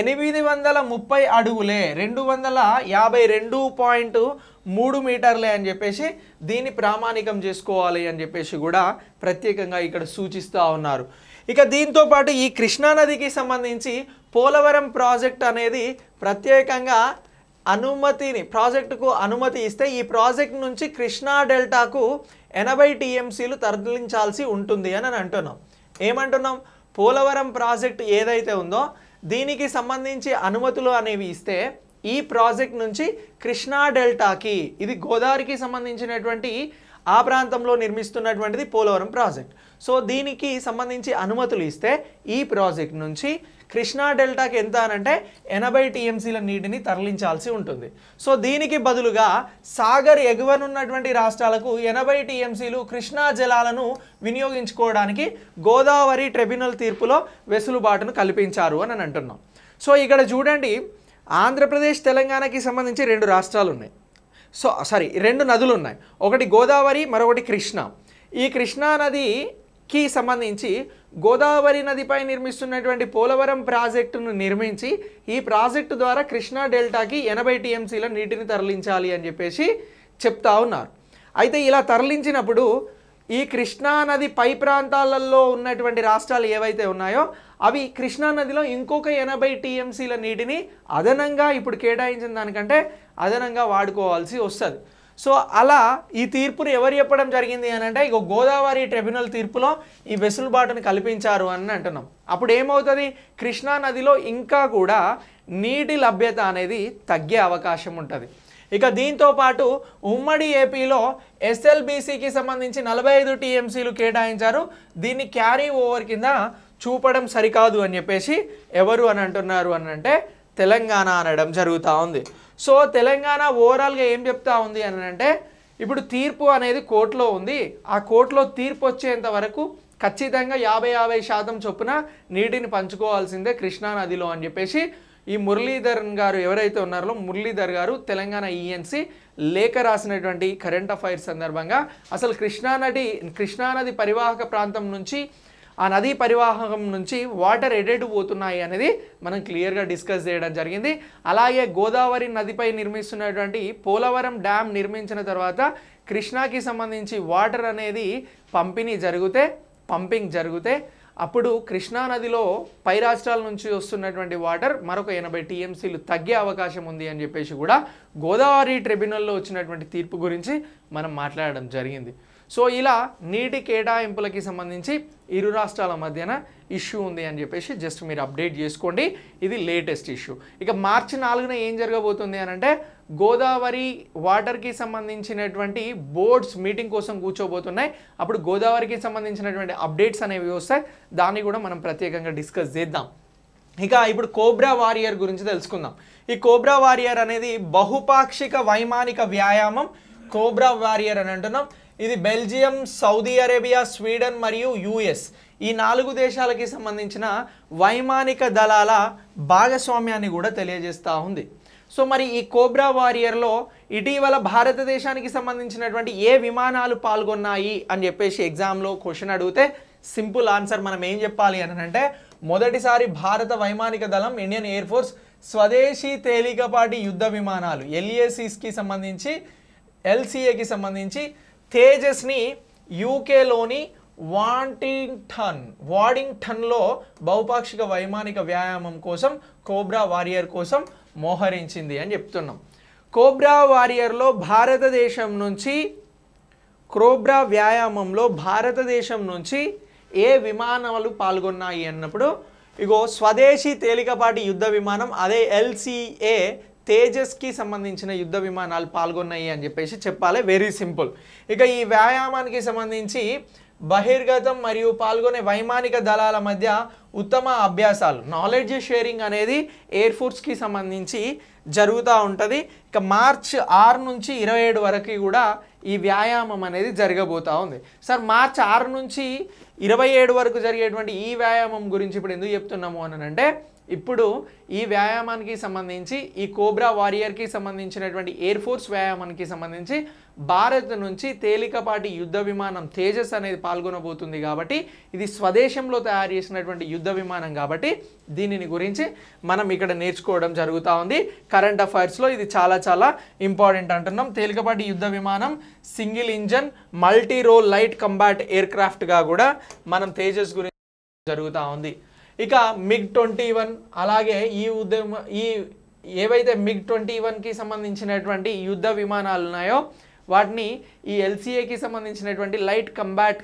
ఎనిమిది వందల ముప్పై అడుగులే రెండు వందల యాభై రెండు పాయింట్ మూడు మీటర్లే అని చెప్పేసి దీన్ని ప్రామాణికం చేసుకోవాలి అని చెప్పేసి కూడా ప్రత్యేకంగా ఇక్కడ సూచిస్తూ ఉన్నారు ఇక దీంతో పాటు ఈ కృష్ణానదికి సంబంధించి పోలవరం ప్రాజెక్ట్ అనేది ప్రత్యేకంగా అనుమతిని ప్రాజెక్టుకు అనుమతి ఇస్తే ఈ ప్రాజెక్ట్ నుంచి కృష్ణా డెల్టాకు ఎనభై టీఎంసీలు తరలించాల్సి ఉంటుంది అని అంటున్నాం ఏమంటున్నాం పోలవరం ప్రాజెక్ట్ ఏదైతే ఉందో దీనికి సంబంధించి అనుమతులు అనేవి ఇస్తే ఈ ప్రాజెక్ట్ నుంచి కృష్ణా డెల్టాకి ఇది గోదావరికి సంబంధించినటువంటి ఆ ప్రాంతంలో నిర్మిస్తున్నటువంటిది పోలవరం ప్రాజెక్ట్ సో దీనికి సంబంధించి అనుమతులు ఇస్తే ఈ ప్రాజెక్ట్ నుంచి కృష్ణా డెల్టాకి ఎంత అనంటే ఎనభై టీఎంసీల నీటిని తరలించాల్సి ఉంటుంది సో దీనికి బదులుగా సాగర్ ఎగువనున్నటువంటి రాష్ట్రాలకు ఎనభై టీఎంసీలు కృష్ణా జలాలను వినియోగించుకోవడానికి గోదావరి ట్రిబ్యునల్ తీర్పులో వెసులుబాటును కల్పించారు అని అంటున్నాం సో ఇక్కడ చూడండి ఆంధ్రప్రదేశ్ తెలంగాణకి సంబంధించి రెండు రాష్ట్రాలు ఉన్నాయి సో సారీ రెండు నదులు ఉన్నాయి ఒకటి గోదావరి మరొకటి కృష్ణ ఈ కృష్ణా నదికి సంబంధించి గోదావరి నదిపై నిర్మిస్తున్నటువంటి పోలవరం ప్రాజెక్టును నిర్మించి ఈ ప్రాజెక్టు ద్వారా కృష్ణా డెల్టాకి ఎనభై టీఎంసీల నీటిని తరలించాలి అని చెప్పేసి చెప్తా ఉన్నారు అయితే ఇలా తరలించినప్పుడు ఈ కృష్ణా నది పై ప్రాంతాలలో ఉన్నటువంటి రాష్ట్రాలు ఏవైతే ఉన్నాయో అవి కృష్ణా నదిలో ఇంకొక ఎనభై టీఎంసీల నీటిని అదనంగా ఇప్పుడు కేటాయించిన దానికంటే అదనంగా వాడుకోవాల్సి వస్తుంది సో అలా ఈ తీర్పును ఎవరు చెప్పడం జరిగింది అని అంటే ఇక గోదావరి ట్రిబ్యునల్ తీర్పులో ఈ వెసులుబాటును కల్పించారు అని అంటున్నాం అప్పుడు ఏమవుతుంది కృష్ణా నదిలో ఇంకా కూడా నీటి లభ్యత అనేది తగ్గే అవకాశం ఉంటుంది ఇక దీంతో పాటు ఉమ్మడి ఏపీలో ఎస్ఎల్బీసీకి సంబంధించి నలభై ఐదు టీఎంసీలు కేటాయించారు దీన్ని క్యారీ ఓవర్ కింద చూపడం సరికాదు అని చెప్పేసి ఎవరు అని అంటున్నారు అని అంటే తెలంగాణ అనడం జరుగుతూ ఉంది సో తెలంగాణ ఓవరాల్గా ఏం చెప్తా ఉంది అని అంటే ఇప్పుడు తీర్పు అనేది కోర్టులో ఉంది ఆ కోర్టులో తీర్పు వచ్చేంత వరకు ఖచ్చితంగా యాభై యాభై శాతం చొప్పున నీటిని పంచుకోవాల్సిందే కృష్ణానదిలో అని చెప్పేసి ఈ మురళీధరన్ గారు ఎవరైతే ఉన్నారో మురళీధర్ గారు తెలంగాణ ఈఎన్సీ e లేఖ రాసినటువంటి కరెంట్ అఫైర్స్ సందర్భంగా అసలు కృష్ణానది కృష్ణానది పరివాహక ప్రాంతం నుంచి ఆ నదీ పరివాహకం నుంచి వాటర్ ఎడెడ్ పోతున్నాయి అనేది మనం క్లియర్గా డిస్కస్ చేయడం జరిగింది అలాగే గోదావరి నదిపై నిర్మిస్తున్నటువంటి పోలవరం డ్యామ్ నిర్మించిన తర్వాత కృష్ణాకి సంబంధించి వాటర్ అనేది పంపిణీ జరిగితే పంపింగ్ జరిగితే అప్పుడు కృష్ణా నదిలో పై రాష్ట్రాల నుంచి వస్తున్నటువంటి వాటర్ మరొక ఎనభై టీఎంసీలు తగ్గే అవకాశం ఉంది అని చెప్పేసి కూడా గోదావరి ట్రిబ్యునల్లో వచ్చినటువంటి తీర్పు గురించి మనం మాట్లాడడం జరిగింది సో ఇలా నీటి కేటాయింపులకి సంబంధించి ఇరు రాష్ట్రాల మధ్యన ఇష్యూ ఉంది అని చెప్పేసి జస్ట్ మీరు అప్డేట్ చేసుకోండి ఇది లేటెస్ట్ ఇష్యూ ఇక మార్చి నాలుగున ఏం జరగబోతుంది అని అంటే గోదావరి వాటర్కి సంబంధించినటువంటి బోర్డ్స్ మీటింగ్ కోసం కూర్చోబోతున్నాయి అప్పుడు గోదావరికి సంబంధించినటువంటి అప్డేట్స్ అనేవి వస్తాయి దాన్ని కూడా మనం ప్రత్యేకంగా డిస్కస్ చేద్దాం ఇక ఇప్పుడు కోబ్రా వారియర్ గురించి తెలుసుకుందాం ఈ కోబ్రా వారియర్ అనేది బహుపాక్షిక వైమానిక వ్యాయామం కోబ్రా వారియర్ అని అంటున్నాం ఇది బెల్జియం సౌదీ అరేబియా స్వీడన్ మరియు యుఎస్ ఈ నాలుగు దేశాలకి సంబంధించిన వైమానిక దళాల భాగస్వామ్యాన్ని కూడా తెలియజేస్తూ ఉంది సో మరి ఈ కోబ్రా వారియర్లో ఇటీవల భారతదేశానికి సంబంధించినటువంటి ఏ విమానాలు పాల్గొన్నాయి అని చెప్పేసి ఎగ్జామ్లో క్వశ్చన్ అడిగితే సింపుల్ ఆన్సర్ మనం ఏం చెప్పాలి అని అంటే మొదటిసారి భారత వైమానిక దళం ఇండియన్ ఎయిర్ ఫోర్స్ స్వదేశీ తేలికపాటి యుద్ధ విమానాలు ఎల్ఏసిస్కి సంబంధించి ఎల్సీఏకి సంబంధించి తేజస్ని యూకేలోని వాంటింగ్టన్ వాడింగ్టన్లో బహుపాక్షిక వైమానిక వ్యాయామం కోసం కోబ్రా వారియర్ కోసం మోహరించింది అని చెప్తున్నాం కోబ్రా వారియర్లో భారతదేశం నుంచి క్రోబ్రా వ్యాయామంలో భారతదేశం నుంచి ఏ విమానాలు పాల్గొన్నాయి అన్నప్పుడు ఇగో స్వదేశీ తేలికపాటి యుద్ధ విమానం అదే ఎల్సిఏ తేజస్కి సంబంధించిన యుద్ధ విమానాలు పాల్గొన్నాయి అని చెప్పేసి చెప్పాలి వెరీ సింపుల్ ఇక ఈ వ్యాయామానికి సంబంధించి బహిర్గతం మరియు పాల్గొనే వైమానిక దళాల మధ్య ఉత్తమ అభ్యాసాలు నాలెడ్జ్ షేరింగ్ అనేది ఎయిర్ ఫోర్స్కి సంబంధించి జరుగుతూ ఉంటుంది ఇక మార్చ్ ఆరు నుంచి ఇరవై ఏడు వరకు కూడా ఈ వ్యాయామం అనేది జరగబోతూ ఉంది సార్ మార్చ్ ఆరు నుంచి ఇరవై ఏడు వరకు జరిగేటువంటి ఈ వ్యాయామం గురించి ఇప్పుడు ఎందుకు చెప్తున్నాము అని అంటే ఇప్పుడు ఈ వ్యాయామానికి సంబంధించి ఈ కోబ్రా వారియర్కి సంబంధించినటువంటి ఎయిర్ ఫోర్స్ వ్యాయామానికి సంబంధించి భారత్ నుంచి తేలికపాటి యుద్ధ విమానం తేజస్ అనేది పాల్గొనబోతుంది కాబట్టి ఇది స్వదేశంలో తయారు చేసినటువంటి యుద్ధ విమానం కాబట్టి దీనిని గురించి మనం ఇక్కడ నేర్చుకోవడం జరుగుతూ ఉంది కరెంట్ అఫైర్స్లో ఇది చాలా చాలా ఇంపార్టెంట్ అంటున్నాం తేలికపాటి యుద్ధ విమానం single engine multi role light combat air క్రాఫ్ట్గా కూడా మనం తేజస్ గురించి జరుగుతూ ఉంది ఇక మిగ్ ట్వంటీ వన్ అలాగే ఈ ఉద్యమ ఈ ఏవైతే మిగ్ ట్వంటీ వన్కి సంబంధించినటువంటి యుద్ధ విమానాలు ఉన్నాయో వాటిని ఈ ఎల్సీఏకి సంబంధించినటువంటి లైట్ కంబాట్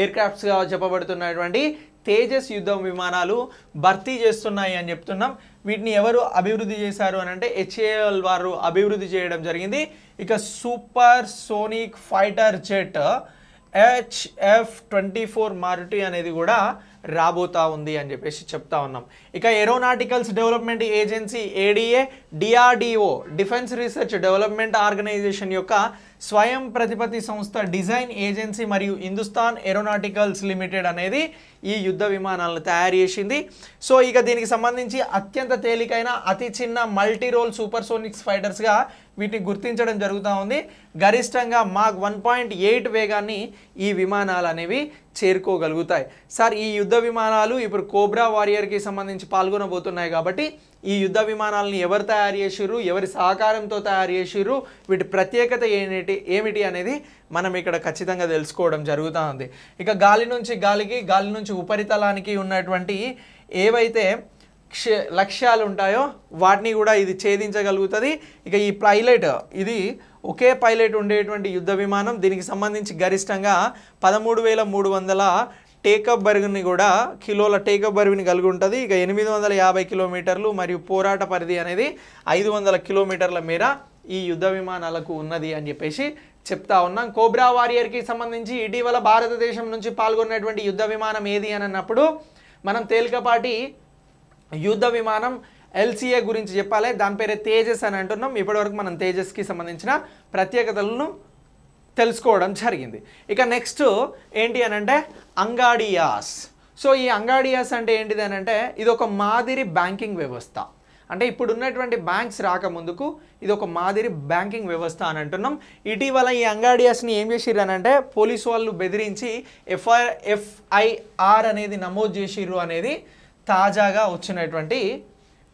ఎయిర్క్రాఫ్ట్స్గా చెప్పబడుతున్నటువంటి తేజస్ యుద్ధ విమానాలు భర్తీ చేస్తున్నాయి అని చెప్తున్నాం వీటిని ఎవరు అభివృద్ధి చేశారు అని అంటే హెచ్ఏఎల్ వారు అభివృద్ధి చేయడం జరిగింది ఇక supersonic fighter jet HF twenty four Maruti అనేది కూడా రాబోతా ఉంది అని చెప్పేసి చెప్తా ఉన్నాం ఇక aeronauticals development agency ADA DRDO defence research development organisation యొక్క స్వయం ప్రతిపత్తి సంస్థ డిజైన్ ఏజెన్సీ మరియు హిందుస్థాన్ ఏరోనాటికల్స్ లిమిటెడ్ అనేది ఈ యుద్ధ విమానాలను తయారు చేసింది సో ఇక దీనికి సంబంధించి అత్యంత తేలికైన అతి చిన్న మల్టీ రోల్ సూపర్ సోనిక్స్ ఫైటర్స్గా వీటిని గుర్తించడం జరుగుతూ ఉంది గరిష్టంగా మాగ్ వన్ పాయింట్ ఎయిట్ వేగాన్ని ఈ విమానాలు అనేవి చేరుకోగలుగుతాయి సార్ ఈ యుద్ధ విమానాలు ఇప్పుడు కోబ్రా వారియర్కి సంబంధించి పాల్గొనబోతున్నాయి కాబట్టి ఈ యుద్ధ విమానాలను ఎవరు తయారు చేసిర్రు ఎవరి సహకారంతో తయారు చేసిర్రు వీటి ప్రత్యేకత ఏమిటి ఏమిటి అనేది మనం ఇక్కడ ఖచ్చితంగా తెలుసుకోవడం జరుగుతూ ఉంది ఇక గాలి నుంచి గాలికి గాలి నుంచి ఉపరితలానికి ఉన్నటువంటి ఏవైతే క్ష లక్ష్యాలు ఉంటాయో వాటిని కూడా ఇది ఛేదించగలుగుతుంది ఇక ఈ పైలట్ ఇది ఒకే పైలట్ ఉండేటువంటి యుద్ధ విమానం దీనికి సంబంధించి గరిష్టంగా పదమూడు వేల మూడు వందల టేకప్ బరువుని కూడా కిలోల టేకప్ బరువుని కలిగి ఉంటుంది ఇక ఎనిమిది వందల యాభై కిలోమీటర్లు మరియు పోరాట పరిధి అనేది ఐదు వందల కిలోమీటర్ల మేర ఈ యుద్ధ విమానాలకు ఉన్నది అని చెప్పేసి చెప్తా ఉన్నాం కోబ్రా వారియర్కి సంబంధించి ఇటీవల భారతదేశం నుంచి పాల్గొన్నటువంటి యుద్ధ విమానం ఏది అని అన్నప్పుడు మనం తేలికపాటి యుద్ధ విమానం ఎల్సీఏ గురించి చెప్పాలి దాని పేరే తేజస్ అని అంటున్నాం ఇప్పటివరకు మనం తేజస్కి సంబంధించిన ప్రత్యేకతలను తెలుసుకోవడం జరిగింది ఇక నెక్స్ట్ ఏంటి అని అంటే అంగాడియాస్ సో ఈ అంగాడియాస్ అంటే ఏంటిది అని అంటే ఇది ఒక మాదిరి బ్యాంకింగ్ వ్యవస్థ అంటే ఇప్పుడు ఉన్నటువంటి బ్యాంక్స్ రాకముందుకు ఇది ఒక మాదిరి బ్యాంకింగ్ వ్యవస్థ అని అంటున్నాం ఇటీవల ఈ అంగాడియాస్ని ఏం చేసిర్రు అని అంటే పోలీసు వాళ్ళు బెదిరించి ఎఫ్ఐ ఎఫ్ఐఆర్ అనేది నమోదు చేసిర్రు అనేది తాజాగా వచ్చినటువంటి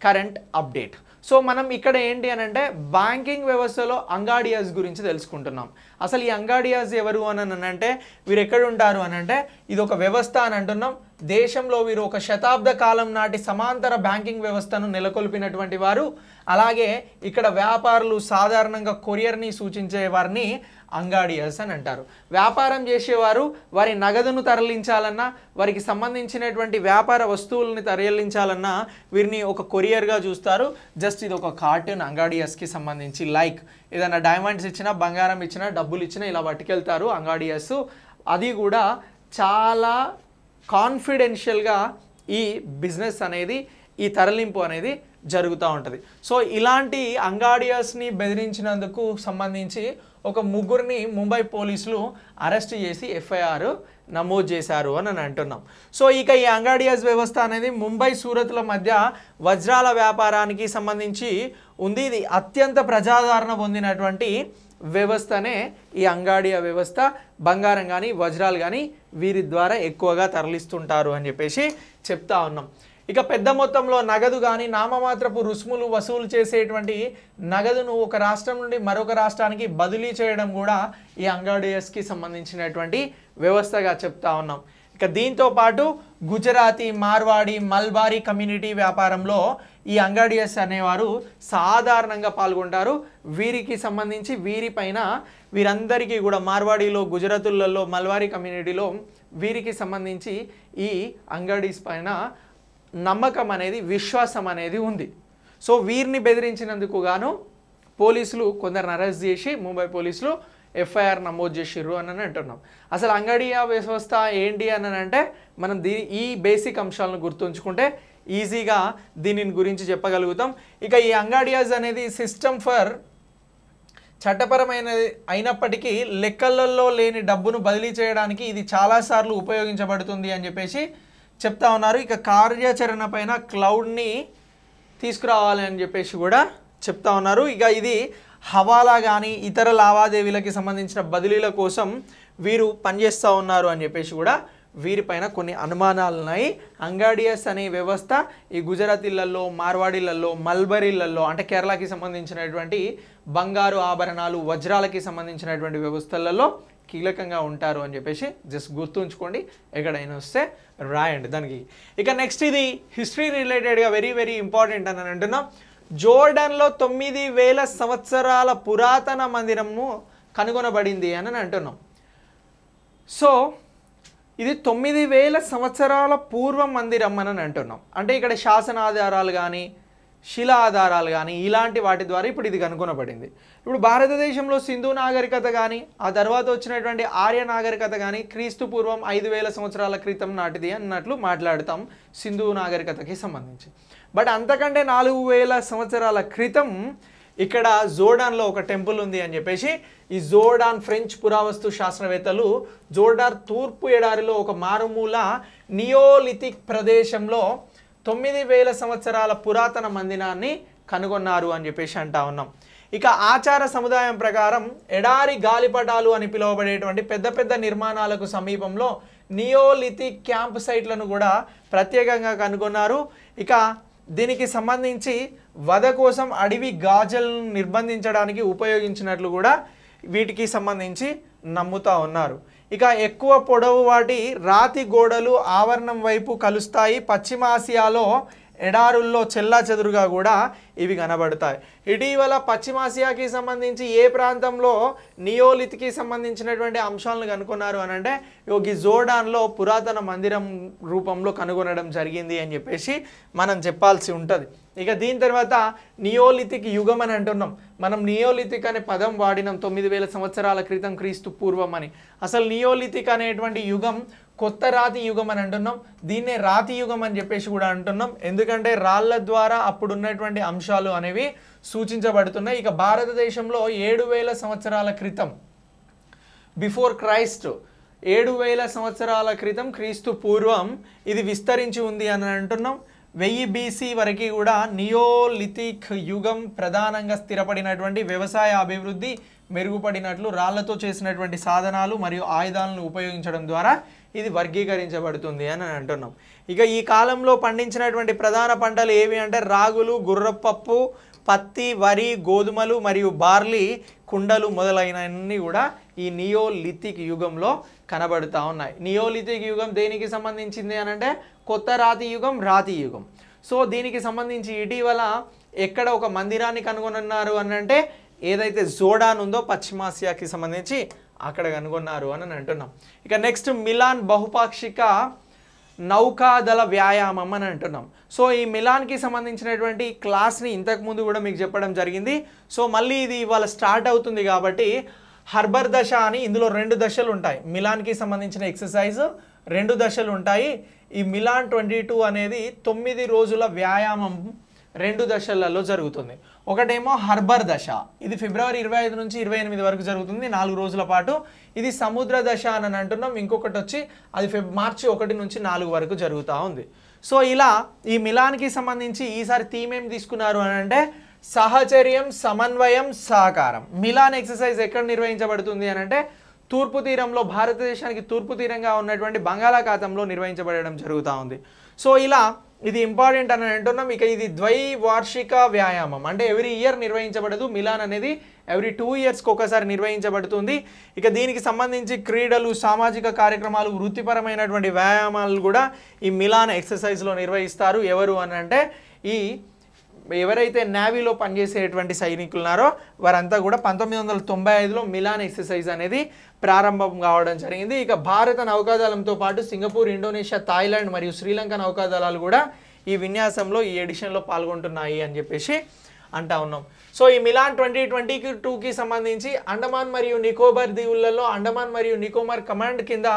కరెంట్ అప్డేట్ సో మనం ఇక్కడ ఏంటి అని అంటే బ్యాంకింగ్ వ్యవస్థలో అంగాడియాస్ గురించి తెలుసుకుంటున్నాం అసలు ఈ అంగాడియాస్ ఎవరు అని అంటే వీరు ఎక్కడ ఉంటారు అని అంటే ఇది ఒక వ్యవస్థ అని అంటున్నాం దేశంలో వీరు ఒక శతాబ్ద కాలం నాటి సమాంతర బ్యాంకింగ్ వ్యవస్థను నెలకొల్పినటువంటి వారు అలాగే ఇక్కడ వ్యాపారులు సాధారణంగా కొరియర్ని సూచించే వారిని అంగాడియర్స్ అని అంటారు వ్యాపారం చేసేవారు వారి నగదును తరలించాలన్నా వారికి సంబంధించినటువంటి వ్యాపార వస్తువులని తరలించాలన్నా వీరిని ఒక కొరియర్గా చూస్తారు జస్ట్ ఇది ఒక కార్టూన్ అంగాడియర్స్కి సంబంధించి లైక్ ఏదైనా డైమండ్స్ ఇచ్చినా బంగారం ఇచ్చినా డబ్బులు ఇచ్చినా ఇలా పట్టుకెళ్తారు అంగాడియర్స్ అది కూడా చాలా కాన్ఫిడెన్షియల్గా ఈ బిజినెస్ అనేది ఈ తరలింపు అనేది జరుగుతూ ఉంటుంది సో ఇలాంటి అంగాడియాస్ని బెదిరించినందుకు సంబంధించి ఒక ముగ్గురిని ముంబై పోలీసులు అరెస్ట్ చేసి ఎఫ్ఐఆర్ నమోదు చేశారు అని అని అంటున్నాం సో ఇక ఈ అంగాడియాస్ వ్యవస్థ అనేది ముంబై సూరత్ల మధ్య వజ్రాల వ్యాపారానికి సంబంధించి ఉంది ఇది అత్యంత ప్రజాదరణ పొందినటువంటి వ్యవస్థనే ఈ అంగాడియా వ్యవస్థ బంగారం కానీ వజ్రాలు కానీ వీరి ద్వారా ఎక్కువగా తరలిస్తుంటారు అని చెప్పేసి చెప్తా ఉన్నాం ఇక పెద్ద మొత్తంలో నగదు కానీ నామమాత్రపు రుసుములు వసూలు చేసేటువంటి నగదును ఒక రాష్ట్రం నుండి మరొక రాష్ట్రానికి బదిలీ చేయడం కూడా ఈ అంగాడియస్కి సంబంధించినటువంటి వ్యవస్థగా చెప్తా ఉన్నాం ఇక దీంతో పాటు గుజరాతీ మార్వాడి మల్బారీ కమ్యూనిటీ వ్యాపారంలో ఈ అంగాడియస్ అనేవారు సాధారణంగా పాల్గొంటారు వీరికి సంబంధించి వీరిపైన వీరందరికీ కూడా మార్వాడీలో గుజరాతులలో మల్వారీ కమ్యూనిటీలో వీరికి సంబంధించి ఈ అంగడీస్ పైన నమ్మకం అనేది విశ్వాసం అనేది ఉంది సో వీరిని బెదిరించినందుకు గాను పోలీసులు కొందరు అరెస్ట్ చేసి ముంబై పోలీసులు ఎఫ్ఐఆర్ నమోదు చేసిర్రు అని అంటున్నాం అసలు అంగడియా వ్యవస్థ ఏంటి అని అంటే మనం దీ ఈ బేసిక్ అంశాలను గుర్తుంచుకుంటే ఈజీగా దీనిని గురించి చెప్పగలుగుతాం ఇక ఈ అంగాడియాజ్ అనేది సిస్టమ్ ఫర్ చట్టపరమైన అయినప్పటికీ లెక్కలలో లేని డబ్బును బదిలీ చేయడానికి ఇది చాలాసార్లు ఉపయోగించబడుతుంది అని చెప్పేసి చెప్తా ఉన్నారు ఇక కార్యాచరణ పైన క్లౌడ్ని తీసుకురావాలి అని చెప్పేసి కూడా చెప్తా ఉన్నారు ఇక ఇది హవాలా కానీ ఇతర లావాదేవీలకి సంబంధించిన బదిలీల కోసం వీరు పనిచేస్తూ ఉన్నారు అని చెప్పేసి కూడా వీరిపైన కొన్ని అనుమానాలు ఉన్నాయి అంగాడియస్ అనే వ్యవస్థ ఈ గుజరాతీలలో మార్వాడీలలో మల్బరీలలో అంటే కేరళకి సంబంధించినటువంటి బంగారు ఆభరణాలు వజ్రాలకి సంబంధించినటువంటి వ్యవస్థలలో కీలకంగా ఉంటారు అని చెప్పేసి జస్ట్ గుర్తుంచుకోండి ఎక్కడైనా వస్తే రాయండి దానికి ఇక నెక్స్ట్ ఇది హిస్టరీ రిలేటెడ్గా వెరీ వెరీ ఇంపార్టెంట్ అని అంటున్నాం జోర్డన్లో తొమ్మిది వేల సంవత్సరాల పురాతన మందిరము కనుగొనబడింది అని అంటున్నాం సో ఇది తొమ్మిది వేల సంవత్సరాల పూర్వ మందిరం అని అంటున్నాం అంటే ఇక్కడ శాసనాధారాలు కానీ శిలా ఆధారాలు కానీ ఇలాంటి వాటి ద్వారా ఇప్పుడు ఇది కనుగొనబడింది ఇప్పుడు భారతదేశంలో సింధు నాగరికత కానీ ఆ తర్వాత వచ్చినటువంటి ఆర్య నాగరికత కానీ క్రీస్తు పూర్వం ఐదు వేల సంవత్సరాల క్రితం నాటిది అన్నట్లు మాట్లాడతాం సింధు నాగరికతకి సంబంధించి బట్ అంతకంటే నాలుగు వేల సంవత్సరాల క్రితం ఇక్కడ జోర్డాన్లో ఒక టెంపుల్ ఉంది అని చెప్పేసి ఈ జోర్డాన్ ఫ్రెంచ్ పురావస్తు శాస్త్రవేత్తలు జోర్డాన్ తూర్పు ఎడారిలో ఒక మారుమూల నియోలిథిక్ ప్రదేశంలో తొమ్మిది వేల సంవత్సరాల పురాతన మందిరాన్ని కనుగొన్నారు అని చెప్పేసి అంటా ఉన్నాం ఇక ఆచార సముదాయం ప్రకారం ఎడారి గాలిపటాలు అని పిలువబడేటువంటి పెద్ద పెద్ద నిర్మాణాలకు సమీపంలో నియోలిథిక్ క్యాంప్ సైట్లను కూడా ప్రత్యేకంగా కనుగొన్నారు ఇక దీనికి సంబంధించి వధ కోసం అడవి గాజలను నిర్బంధించడానికి ఉపయోగించినట్లు కూడా వీటికి సంబంధించి నమ్ముతా ఉన్నారు ఇక ఎక్కువ పొడవు వాటి రాతి గోడలు ఆవరణం వైపు కలుస్తాయి పశ్చిమ ఆసియాలో ఎడారుల్లో చెల్లా చెదురుగా కూడా ఇవి కనబడతాయి ఇటీవల పశ్చిమాసియాకి సంబంధించి ఏ ప్రాంతంలో నియోలిత్కి సంబంధించినటువంటి అంశాలను కనుగొన్నారు అని అంటే ఈ జోడాన్లో పురాతన మందిరం రూపంలో కనుగొనడం జరిగింది అని చెప్పేసి మనం చెప్పాల్సి ఉంటుంది ఇక దీని తర్వాత నియోలిథిక్ యుగం అని అంటున్నాం మనం నియోలిథిక్ అనే పదం వాడినాం తొమ్మిది వేల సంవత్సరాల క్రితం క్రీస్తు పూర్వం అని అసలు నియోలిథిక్ అనేటువంటి యుగం కొత్త రాతి యుగం అని అంటున్నాం దీన్నే రాతి యుగం అని చెప్పేసి కూడా అంటున్నాం ఎందుకంటే రాళ్ల ద్వారా అప్పుడు ఉన్నటువంటి అంశాలు అనేవి సూచించబడుతున్నాయి ఇక భారతదేశంలో ఏడు వేల సంవత్సరాల క్రితం బిఫోర్ క్రైస్ట్ ఏడు వేల సంవత్సరాల క్రితం క్రీస్తు పూర్వం ఇది విస్తరించి ఉంది అని అంటున్నాం వెయ్యి బీసీ వరకు కూడా నియోలిథిక్ యుగం ప్రధానంగా స్థిరపడినటువంటి వ్యవసాయ అభివృద్ధి మెరుగుపడినట్లు రాళ్లతో చేసినటువంటి సాధనాలు మరియు ఆయుధాలను ఉపయోగించడం ద్వారా ఇది వర్గీకరించబడుతుంది అని అంటున్నాం ఇక ఈ కాలంలో పండించినటువంటి ప్రధాన పంటలు ఏవి అంటే రాగులు గుర్రపప్పు పత్తి వరి గోధుమలు మరియు బార్లీ కుండలు మొదలైనవన్నీ కూడా ఈ నియోలిథిక్ యుగంలో కనబడుతూ ఉన్నాయి నియోలిథిక్ యుగం దేనికి సంబంధించింది అనంటే కొత్త రాతి యుగం రాతి యుగం సో దీనికి సంబంధించి ఇటీవల ఎక్కడ ఒక మందిరాన్ని కనుగొనున్నారు అని అంటే ఏదైతే జోడాన్ ఉందో పశ్చిమాసియాకి సంబంధించి అక్కడ కనుగొన్నారు అని అంటున్నాం ఇక నెక్స్ట్ మిలాన్ బహుపాక్షిక నౌకాదళ వ్యాయామం అని అంటున్నాం సో ఈ మిలాన్కి సంబంధించినటువంటి క్లాస్ని ఇంతకుముందు కూడా మీకు చెప్పడం జరిగింది సో మళ్ళీ ఇది ఇవాళ స్టార్ట్ అవుతుంది కాబట్టి హర్బర్ దశ అని ఇందులో రెండు దశలు ఉంటాయి మిలాన్కి సంబంధించిన ఎక్సర్సైజ్ రెండు దశలు ఉంటాయి ఈ మిలాన్ ట్వంటీ టూ అనేది తొమ్మిది రోజుల వ్యాయామం రెండు దశలలో జరుగుతుంది ఒకటేమో హర్బర్ దశ ఇది ఫిబ్రవరి ఇరవై ఐదు నుంచి ఇరవై ఎనిమిది వరకు జరుగుతుంది నాలుగు రోజుల పాటు ఇది సముద్ర దశ అని అంటున్నాం ఇంకొకటి వచ్చి అది ఫిబ్ మార్చి ఒకటి నుంచి నాలుగు వరకు జరుగుతూ ఉంది సో ఇలా ఈ మిలాన్కి సంబంధించి ఈసారి థీమ్ ఏం తీసుకున్నారు అని అంటే సహచర్యం సమన్వయం సహకారం మిలాన్ ఎక్సర్సైజ్ ఎక్కడ నిర్వహించబడుతుంది అని అంటే తూర్పు తీరంలో భారతదేశానికి తూర్పు తీరంగా ఉన్నటువంటి బంగాళాఖాతంలో నిర్వహించబడడం జరుగుతూ ఉంది సో ఇలా ఇది ఇంపార్టెంట్ అని అంటున్నాం ఇక ఇది ద్వైవార్షిక వ్యాయామం అంటే ఎవ్రీ ఇయర్ నిర్వహించబడదు మిలాన్ అనేది ఎవ్రీ టూ ఇయర్స్కి ఒకసారి నిర్వహించబడుతుంది ఇక దీనికి సంబంధించి క్రీడలు సామాజిక కార్యక్రమాలు వృత్తిపరమైనటువంటి వ్యాయామాలు కూడా ఈ మిలాన్ ఎక్సర్సైజ్లో నిర్వహిస్తారు ఎవరు అని అంటే ఈ ఎవరైతే నేవీలో పనిచేసేటువంటి సైనికులు ఉన్నారో వారంతా కూడా పంతొమ్మిది వందల తొంభై ఐదులో మిలాన్ ఎక్సర్సైజ్ అనేది ప్రారంభం కావడం జరిగింది ఇక భారత నౌకాదళంతో పాటు సింగపూర్ ఇండోనేషియా థాయిలాండ్ మరియు శ్రీలంక నౌకాదళాలు కూడా ఈ విన్యాసంలో ఈ ఎడిషన్లో పాల్గొంటున్నాయి అని చెప్పేసి అంటా ఉన్నాం సో ఈ మిలాన్ ట్వంటీ ట్వంటీకి టూకి సంబంధించి అండమాన్ మరియు నికోబార్ దీవులలో అండమాన్ మరియు నికోబార్ కమాండ్ కింద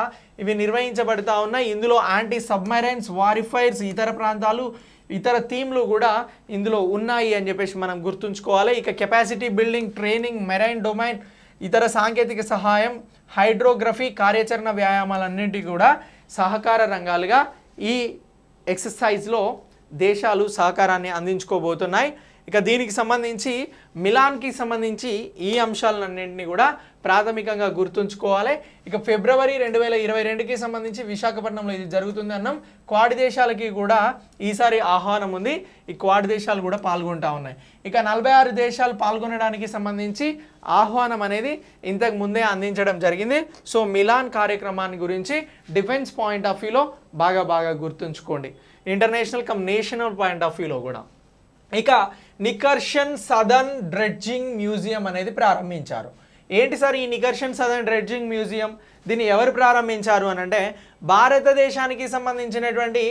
ఇవి నిర్వహించబడతా ఉన్నాయి ఇందులో యాంటీ సబ్మెరైన్స్ వారిఫైర్స్ ఇతర ప్రాంతాలు ఇతర థీమ్లు కూడా ఇందులో ఉన్నాయి అని చెప్పేసి మనం గుర్తుంచుకోవాలి ఇక capacity building training marine domain ఇతర సాంకేతిక సహాయం హైడ్రోగ్రఫీ కార్యాచరణ వ్యాయామాలన్నింటి కూడా సహకార రంగాలుగా ఈ ఎక్సర్సైజ్లో దేశాలు సహకారాన్ని అందించుకోబోతున్నాయి ఇక దీనికి సంబంధించి మిలాన్కి సంబంధించి ఈ అంశాలన్నింటినీ కూడా ప్రాథమికంగా గుర్తుంచుకోవాలి ఇక ఫిబ్రవరి రెండు వేల ఇరవై రెండుకి సంబంధించి విశాఖపట్నంలో ఇది జరుగుతుంది అన్నాం క్వాడ్ దేశాలకి కూడా ఈసారి ఆహ్వానం ఉంది ఈ క్వాడ్ దేశాలు కూడా పాల్గొంటా ఉన్నాయి ఇక నలభై ఆరు దేశాలు పాల్గొనడానికి సంబంధించి ఆహ్వానం అనేది ఇంతకు ముందే అందించడం జరిగింది సో మిలాన్ కార్యక్రమాన్ని గురించి డిఫెన్స్ పాయింట్ ఆఫ్ వ్యూలో బాగా బాగా గుర్తుంచుకోండి international cum national point of వ్యూలో కూడా ఇక నికర్షన్ సదన్ డ్రెడ్జింగ్ మ్యూజియం అనేది ప్రారంభించారు ఏంటి సార్ ఈ నికర్షన్ సదన్ డ్రెడ్జింగ్ మ్యూజియం దీన్ని ఎవరు ప్రారంభించారు అని అంటే భారతదేశానికి సంబంధించినటువంటి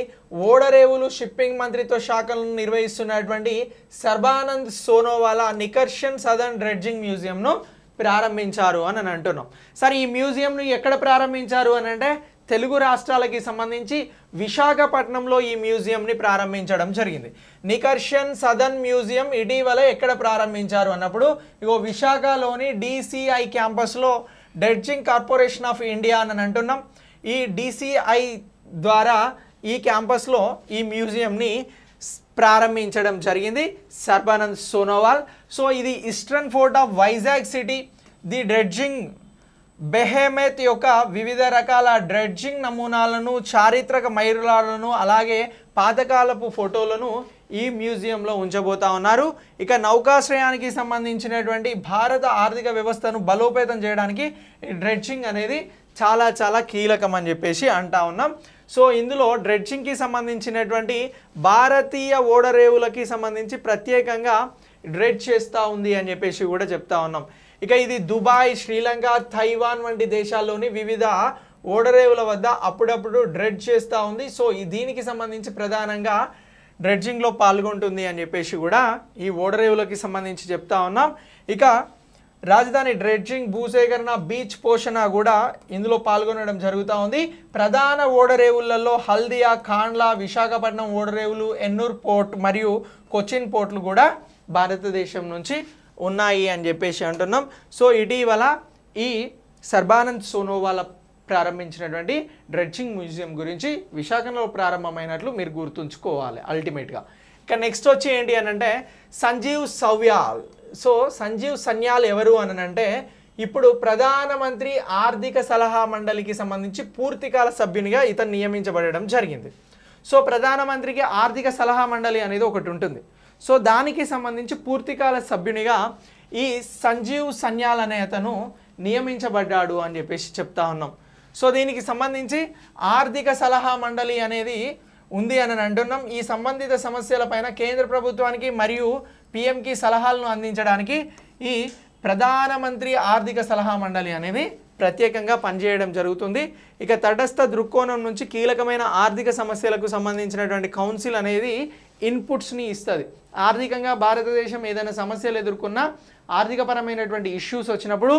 ఓడరేవులు షిప్పింగ్ మంత్రిత్వ శాఖలను నిర్వహిస్తున్నటువంటి సర్బానంద్ సోనోవాలా నికర్షన్ సదన్ డ్రెడ్జింగ్ మ్యూజియంను ప్రారంభించారు అని అని అంటున్నాం సార్ ఈ మ్యూజియంను ఎక్కడ ప్రారంభించారు అని అంటే తెలుగు రాష్ట్రాలకి సంబంధించి విశాఖపట్నంలో ఈ మ్యూజియంని ప్రారంభించడం జరిగింది నికర్షన్ సదన్ మ్యూజియం ఇటీవల ఎక్కడ ప్రారంభించారు అన్నప్పుడు ఇగో విశాఖలోని డిసిఐ క్యాంపస్లో డెడ్జింగ్ కార్పొరేషన్ ఆఫ్ ఇండియా అని అంటున్నాం ఈ డిసిఐ ద్వారా ఈ క్యాంపస్లో ఈ మ్యూజియంని ప్రారంభించడం జరిగింది సర్బానంద్ సోనోవాల్ సో ఇది eastern port of Vizag city the dredging behemoth యొక్క వివిధ రకాల డ్రెడ్జింగ్ నమూనాలను చారిత్రక మైరులాలను అలాగే పాతకాలపు ఫోటోలను ఈ మ్యూజియంలో ఉంచబోతా ఉన్నారు ఇక నౌకాశ్రయానికి సంబంధించినటువంటి భారత ఆర్థిక వ్యవస్థను బలోపేతం చేయడానికి డ్రెడ్జింగ్ అనేది చాలా చాలా కీలకం అని చెప్పేసి అంటా ఉన్నాం సో ఇందులో డ్రెడ్జింగ్కి సంబంధించినటువంటి భారతీయ ఓడరేవులకి సంబంధించి ప్రత్యేకంగా డ్రెడ్ చేస్తూ ఉంది అని చెప్పేసి కూడా చెప్తా ఉన్నాం ఇక ఇది దుబాయ్ శ్రీలంక తైవాన్ వంటి దేశాల్లోని వివిధ ఓడరేవుల వద్ద అప్పుడప్పుడు డ్రెడ్జ్ చేస్తూ ఉంది సో ఈ దీనికి సంబంధించి ప్రధానంగా డ్రెడ్జింగ్లో పాల్గొంటుంది అని చెప్పేసి కూడా ఈ ఓడరేవులకి సంబంధించి చెప్తా ఉన్నాం ఇక రాజధాని డ్రెడ్జింగ్ భూసేకరణ బీచ్ పోషణ కూడా ఇందులో పాల్గొనడం జరుగుతూ ఉంది ప్రధాన ఓడరేవులలో హల్దియా కాండ్లా విశాఖపట్నం ఓడరేవులు ఎన్నూర్ పోర్ట్ మరియు కొచ్చిన్ పోర్ట్లు కూడా భారతదేశం నుంచి ఉన్నాయి అని చెప్పేసి అంటున్నాం సో ఇటీవల ఈ సర్బానంద్ సోనోవాల ప్రారంభించినటువంటి డ్రెడ్జింగ్ మ్యూజియం గురించి విశాఖలో ప్రారంభమైనట్లు మీరు గుర్తుంచుకోవాలి అల్టిమేట్గా ఇక నెక్స్ట్ వచ్చి ఏంటి అని అంటే సంజీవ్ సౌవ్యాల్ సో సంజీవ్ సన్యాల్ ఎవరు అని అంటే ఇప్పుడు ప్రధానమంత్రి ఆర్థిక సలహా మండలికి సంబంధించి పూర్తికాల సభ్యునిగా ఇతను నియమించబడడం జరిగింది సో ప్రధానమంత్రికి ఆర్థిక సలహా మండలి అనేది ఒకటి ఉంటుంది సో దానికి సంబంధించి పూర్తికాల సభ్యునిగా ఈ సంజీవ్ సన్యాల్ అనే అతను నియమించబడ్డాడు అని చెప్పేసి చెప్తా ఉన్నాం సో దీనికి సంబంధించి ఆర్థిక సలహా మండలి అనేది ఉంది అని అంటున్నాం ఈ సంబంధిత సమస్యలపైన కేంద్ర ప్రభుత్వానికి మరియు పిఎంకి సలహాలను అందించడానికి ఈ ప్రధానమంత్రి ఆర్థిక సలహా మండలి అనేది ప్రత్యేకంగా పనిచేయడం జరుగుతుంది ఇక తటస్థ దృక్కోణం నుంచి కీలకమైన ఆర్థిక సమస్యలకు సంబంధించినటువంటి కౌన్సిల్ అనేది ఇన్పుట్స్ని ఇస్తుంది ఆర్థికంగా భారతదేశం ఏదైనా సమస్యలు ఎదుర్కొన్నా ఆర్థికపరమైనటువంటి ఇష్యూస్ వచ్చినప్పుడు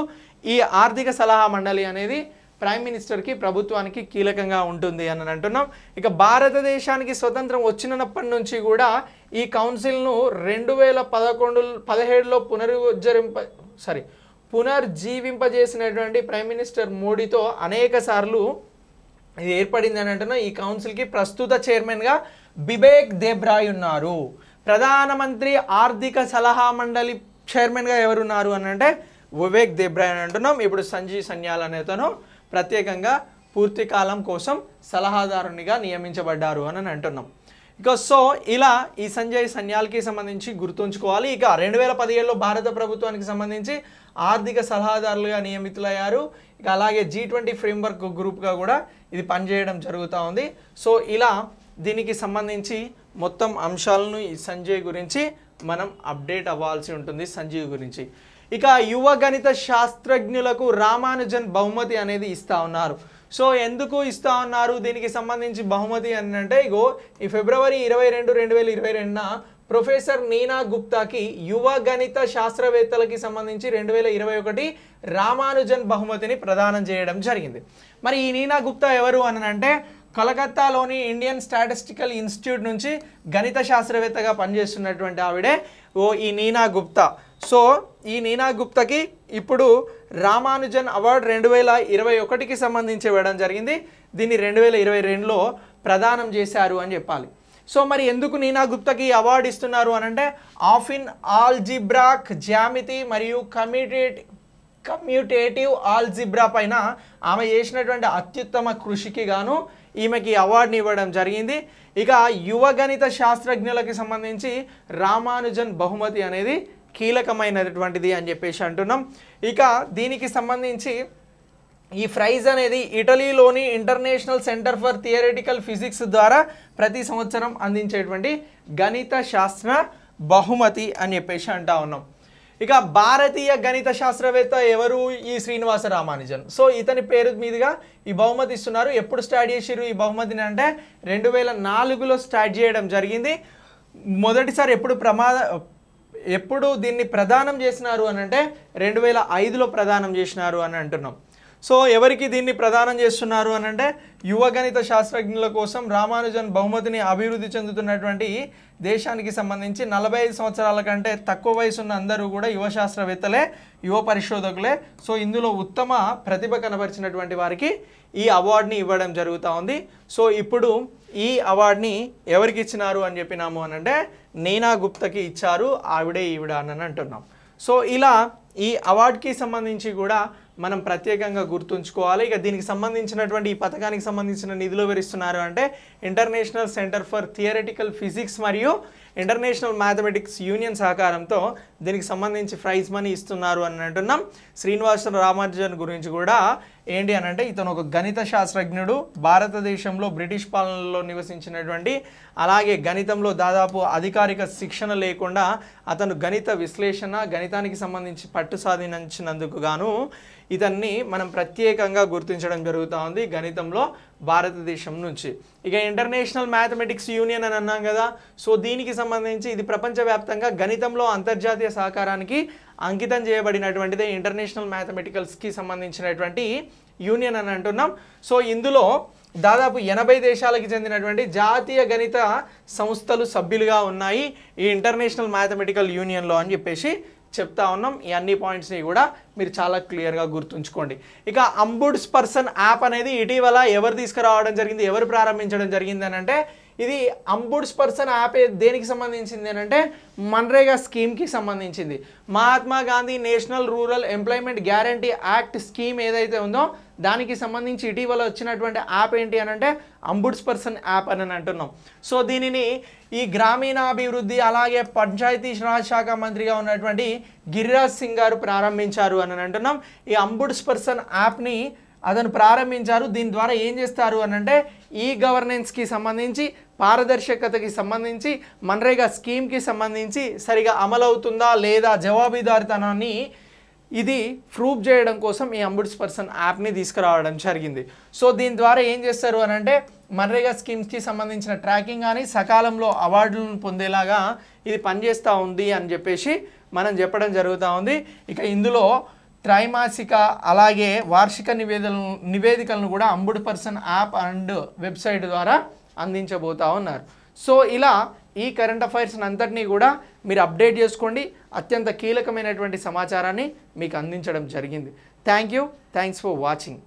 ఈ ఆర్థిక సలహా మండలి అనేది ప్రైమ్ మినిస్టర్కి ప్రభుత్వానికి కీలకంగా ఉంటుంది అని అంటున్నాం ఇక భారతదేశానికి స్వతంత్రం వచ్చినప్పటి నుంచి కూడా ఈ కౌన్సిల్ను రెండు వేల పదకొండు పదిహేడులో పునరుజ్జరింప సారీ పునర్జీవింపజేసినటువంటి ప్రైమ్ మినిస్టర్ మోడీతో అనేక సార్లు ఇది ఏర్పడింది అని అంటున్నాం ఈ కౌన్సిల్కి ప్రస్తుత చైర్మన్గా బిబేక్ దేబ్రాయ్ ఉన్నారు ప్రధానమంత్రి ఆర్థిక సలహా మండలి చైర్మన్గా ఎవరున్నారు అని అంటే వివేక్ దేబ్రాయ్ అని అంటున్నాం ఇప్పుడు సంజీవ్ సన్యాల్ అనేతను ప్రత్యేకంగా పూర్తి కాలం కోసం సలహాదారునిగా నియమించబడ్డారు అని అంటున్నాం ఇక సో ఇలా ఈ సంజయ్ సన్యాల్కి సంబంధించి గుర్తుంచుకోవాలి ఇక రెండు వేల పదిహేడులో భారత ప్రభుత్వానికి సంబంధించి ఆర్థిక సలహాదారులుగా నియమితులయ్యారు ఇక అలాగే జీ ట్వంటీ ఫ్రేమ్వర్క్ గ్రూప్గా కూడా ఇది పనిచేయడం జరుగుతూ ఉంది సో ఇలా దీనికి సంబంధించి మొత్తం అంశాలను ఈ సంజయ్ గురించి మనం అప్డేట్ అవ్వాల్సి ఉంటుంది సంజయ్ గురించి ఇక యువ గణిత శాస్త్రజ్ఞులకు రామానుజన్ బహుమతి అనేది ఇస్తా ఉన్నారు సో ఎందుకు ఇస్తా ఉన్నారు దీనికి సంబంధించి బహుమతి అని అంటే ఇగో ఈ ఫిబ్రవరి ఇరవై రెండు రెండు వేల ఇరవై రెండున ప్రొఫెసర్ నీనా గుప్తాకి యువ గణిత శాస్త్రవేత్తలకి సంబంధించి రెండు వేల ఇరవై ఒకటి రామానుజన్ బహుమతిని ప్రదానం చేయడం జరిగింది మరి ఈ నీనా గుప్తా ఎవరు అని అంటే కలకత్తాలోని ఇండియన్ స్టాటిస్టికల్ ఇన్స్టిట్యూట్ నుంచి గణిత శాస్త్రవేత్తగా పనిచేస్తున్నటువంటి ఆవిడే ఓ ఈ నీనా గుప్తా సో ఈ నీనా గుప్తాకి ఇప్పుడు రామానుజన్ అవార్డు రెండు వేల ఇరవై ఒకటికి సంబంధించి ఇవ్వడం జరిగింది దీన్ని రెండు వేల ఇరవై రెండులో ప్రదానం చేశారు అని చెప్పాలి సో మరి ఎందుకు నీనా గుప్తాకి అవార్డు ఇస్తున్నారు అని ఆఫ్ ఇన్ ఆల్జిబ్రాక్ జ్యామితి మరియు కమ్యూటేట్ కమ్యూటేటివ్ ఆల్జిబ్రా పైన ఆమె చేసినటువంటి అత్యుత్తమ కృషికి గాను ఈమెకి అవార్డుని ఇవ్వడం జరిగింది ఇక యువ గణిత శాస్త్రజ్ఞులకి సంబంధించి రామానుజన్ బహుమతి అనేది కీలకమైనటువంటిది అని చెప్పేసి అంటున్నాం ఇక దీనికి సంబంధించి ఈ ప్రైజ్ అనేది ఇటలీలోని international centre for theoretical physics ద్వారా ప్రతి సంవత్సరం అందించేటువంటి గణిత శాస్త్ర బహుమతి అని చెప్పేసి అంటా ఉన్నాం ఇక భారతీయ గణిత శాస్త్రవేత్త ఎవరు ఈ శ్రీనివాస రామానుజన్ సో ఇతని పేరు మీదుగా ఈ బహుమతి ఇస్తున్నారు ఎప్పుడు స్టార్ట్ చేసిరు ఈ బహుమతిని అంటే రెండు వేల నాలుగులో స్టార్ట్ చేయడం జరిగింది మొదటిసారి ఎప్పుడు ప్రమాద ఎప్పుడు దీన్ని ప్రదానం చేసినారు అని అంటే రెండు వేల ఐదులో ప్రదానం చేసినారు అని అంటున్నాం సో ఎవరికి దీన్ని ప్రదానం చేస్తున్నారు అని అంటే గణిత శాస్త్రజ్ఞుల కోసం రామానుజన్ బహుమతిని అభివృద్ధి చెందుతున్నటువంటి దేశానికి సంబంధించి నలభై ఐదు సంవత్సరాల కంటే తక్కువ వయసు ఉన్న అందరూ కూడా యువ శాస్త్రవేత్తలే యువ పరిశోధకులే సో ఇందులో ఉత్తమ ప్రతిభ కనబరిచినటువంటి వారికి ఈ అవార్డుని ఇవ్వడం జరుగుతూ ఉంది సో ఇప్పుడు ఈ అవార్డుని ఎవరికి ఇచ్చినారు అని చెప్పినాము అని అంటే నీనా గుప్తకి ఇచ్చారు ఆవిడే ఈవిడ అని అంటున్నాం సో ఇలా ఈ అవార్డుకి సంబంధించి కూడా మనం ప్రత్యేకంగా గుర్తుంచుకోవాలి ఇక దీనికి సంబంధించినటువంటి ఈ పథకానికి సంబంధించిన నిధులు వివరిస్తున్నారు అంటే international centre for theoretical physics మరియు ఇంటర్నేషనల్ మ్యాథమెటిక్స్ యూనియన్ సహకారంతో దీనికి సంబంధించి ప్రైజ్ మనీ ఇస్తున్నారు అని అంటున్నాం శ్రీనివాస రామానుజన్ గురించి కూడా ఏంటి అని అంటే ఇతను ఒక గణిత శాస్త్రజ్ఞుడు భారతదేశంలో బ్రిటిష్ పాలనలో నివసించినటువంటి అలాగే గణితంలో దాదాపు అధికారిక శిక్షణ లేకుండా అతను గణిత విశ్లేషణ గణితానికి సంబంధించి పట్టు సాధించినందుకు గాను ఇదన్నీ మనం ప్రత్యేకంగా గుర్తించడం జరుగుతూ ఉంది గణితంలో భారతదేశం నుంచి ఇక ఇంటర్నేషనల్ మ్యాథమెటిక్స్ యూనియన్ అని అన్నాం కదా సో దీనికి సంబంధించి ఇది ప్రపంచవ్యాప్తంగా గణితంలో అంతర్జాతీయ సహకారానికి అంకితం చేయబడినటువంటిది ఇంటర్నేషనల్ మ్యాథమెటికల్స్కి సంబంధించినటువంటి యూనియన్ అని అంటున్నాం సో ఇందులో దాదాపు ఎనభై దేశాలకు చెందినటువంటి జాతీయ గణిత సంస్థలు సభ్యులుగా ఉన్నాయి ఈ ఇంటర్నేషనల్ మ్యాథమెటికల్ యూనియన్లో అని చెప్పేసి చెప్తా ఉన్నాం ఈ అన్ని పాయింట్స్ని కూడా మీరు చాలా క్లియర్గా గుర్తుంచుకోండి ఇక అంబుడ్స్ పర్సన్ యాప్ అనేది ఇటీవల ఎవరు తీసుకురావడం జరిగింది ఎవరు ప్రారంభించడం జరిగింది అంటే ఇది అంబుడ్స్ పర్సన్ యాప్ దేనికి సంబంధించింది అంటే మన్రేగా స్కీమ్కి సంబంధించింది Mahatma Gandhi national rural employment guarantee act scheme ఏదైతే ఉందో దానికి సంబంధించి ఇటీవల వచ్చినటువంటి యాప్ ఏంటి అని అంటే అంబుడ్స్ పర్సన్ యాప్ అని అంటున్నాం సో దీనిని ఈ గ్రామీణాభివృద్ధి అలాగే పంచాయతీ రాజ్ శాఖ మంత్రిగా ఉన్నటువంటి గిరిరాజ్ సింగ్ గారు ప్రారంభించారు అని అంటున్నాం ఈ అంబుడ్స్ పర్సన్ యాప్ని అతను ప్రారంభించారు దీని ద్వారా ఏం చేస్తారు అనంటే ఈ గవర్నెన్స్కి సంబంధించి పారదర్శకతకి సంబంధించి మన్రేగా స్కీమ్కి సంబంధించి సరిగా అమలవుతుందా లేదా జవాబుదారితనాన్ని ఇది ప్రూవ్ చేయడం కోసం ఈ అంబుడ్స్ పర్సన్ యాప్ని తీసుకురావడం జరిగింది సో దీని ద్వారా ఏం చేస్తారు అనంటే మన్రేగా స్కీమ్స్కి సంబంధించిన ట్రాకింగ్ కానీ సకాలంలో అవార్డులను పొందేలాగా ఇది పనిచేస్తూ ఉంది అని చెప్పేసి మనం చెప్పడం జరుగుతూ ఉంది ఇక ఇందులో త్రైమాసిక అలాగే వార్షిక నివేదన నివేదికలను కూడా ombudsperson app and website ద్వారా అందించబోతా ఉన్నారు సో ఇలా ఈ కరెంట్ అఫైర్స్ని అంతటినీ కూడా మీరు అప్డేట్ చేసుకోండి అత్యంత కీలకమైనటువంటి సమాచారాన్ని మీకు అందించడం జరిగింది thank you thanks for watching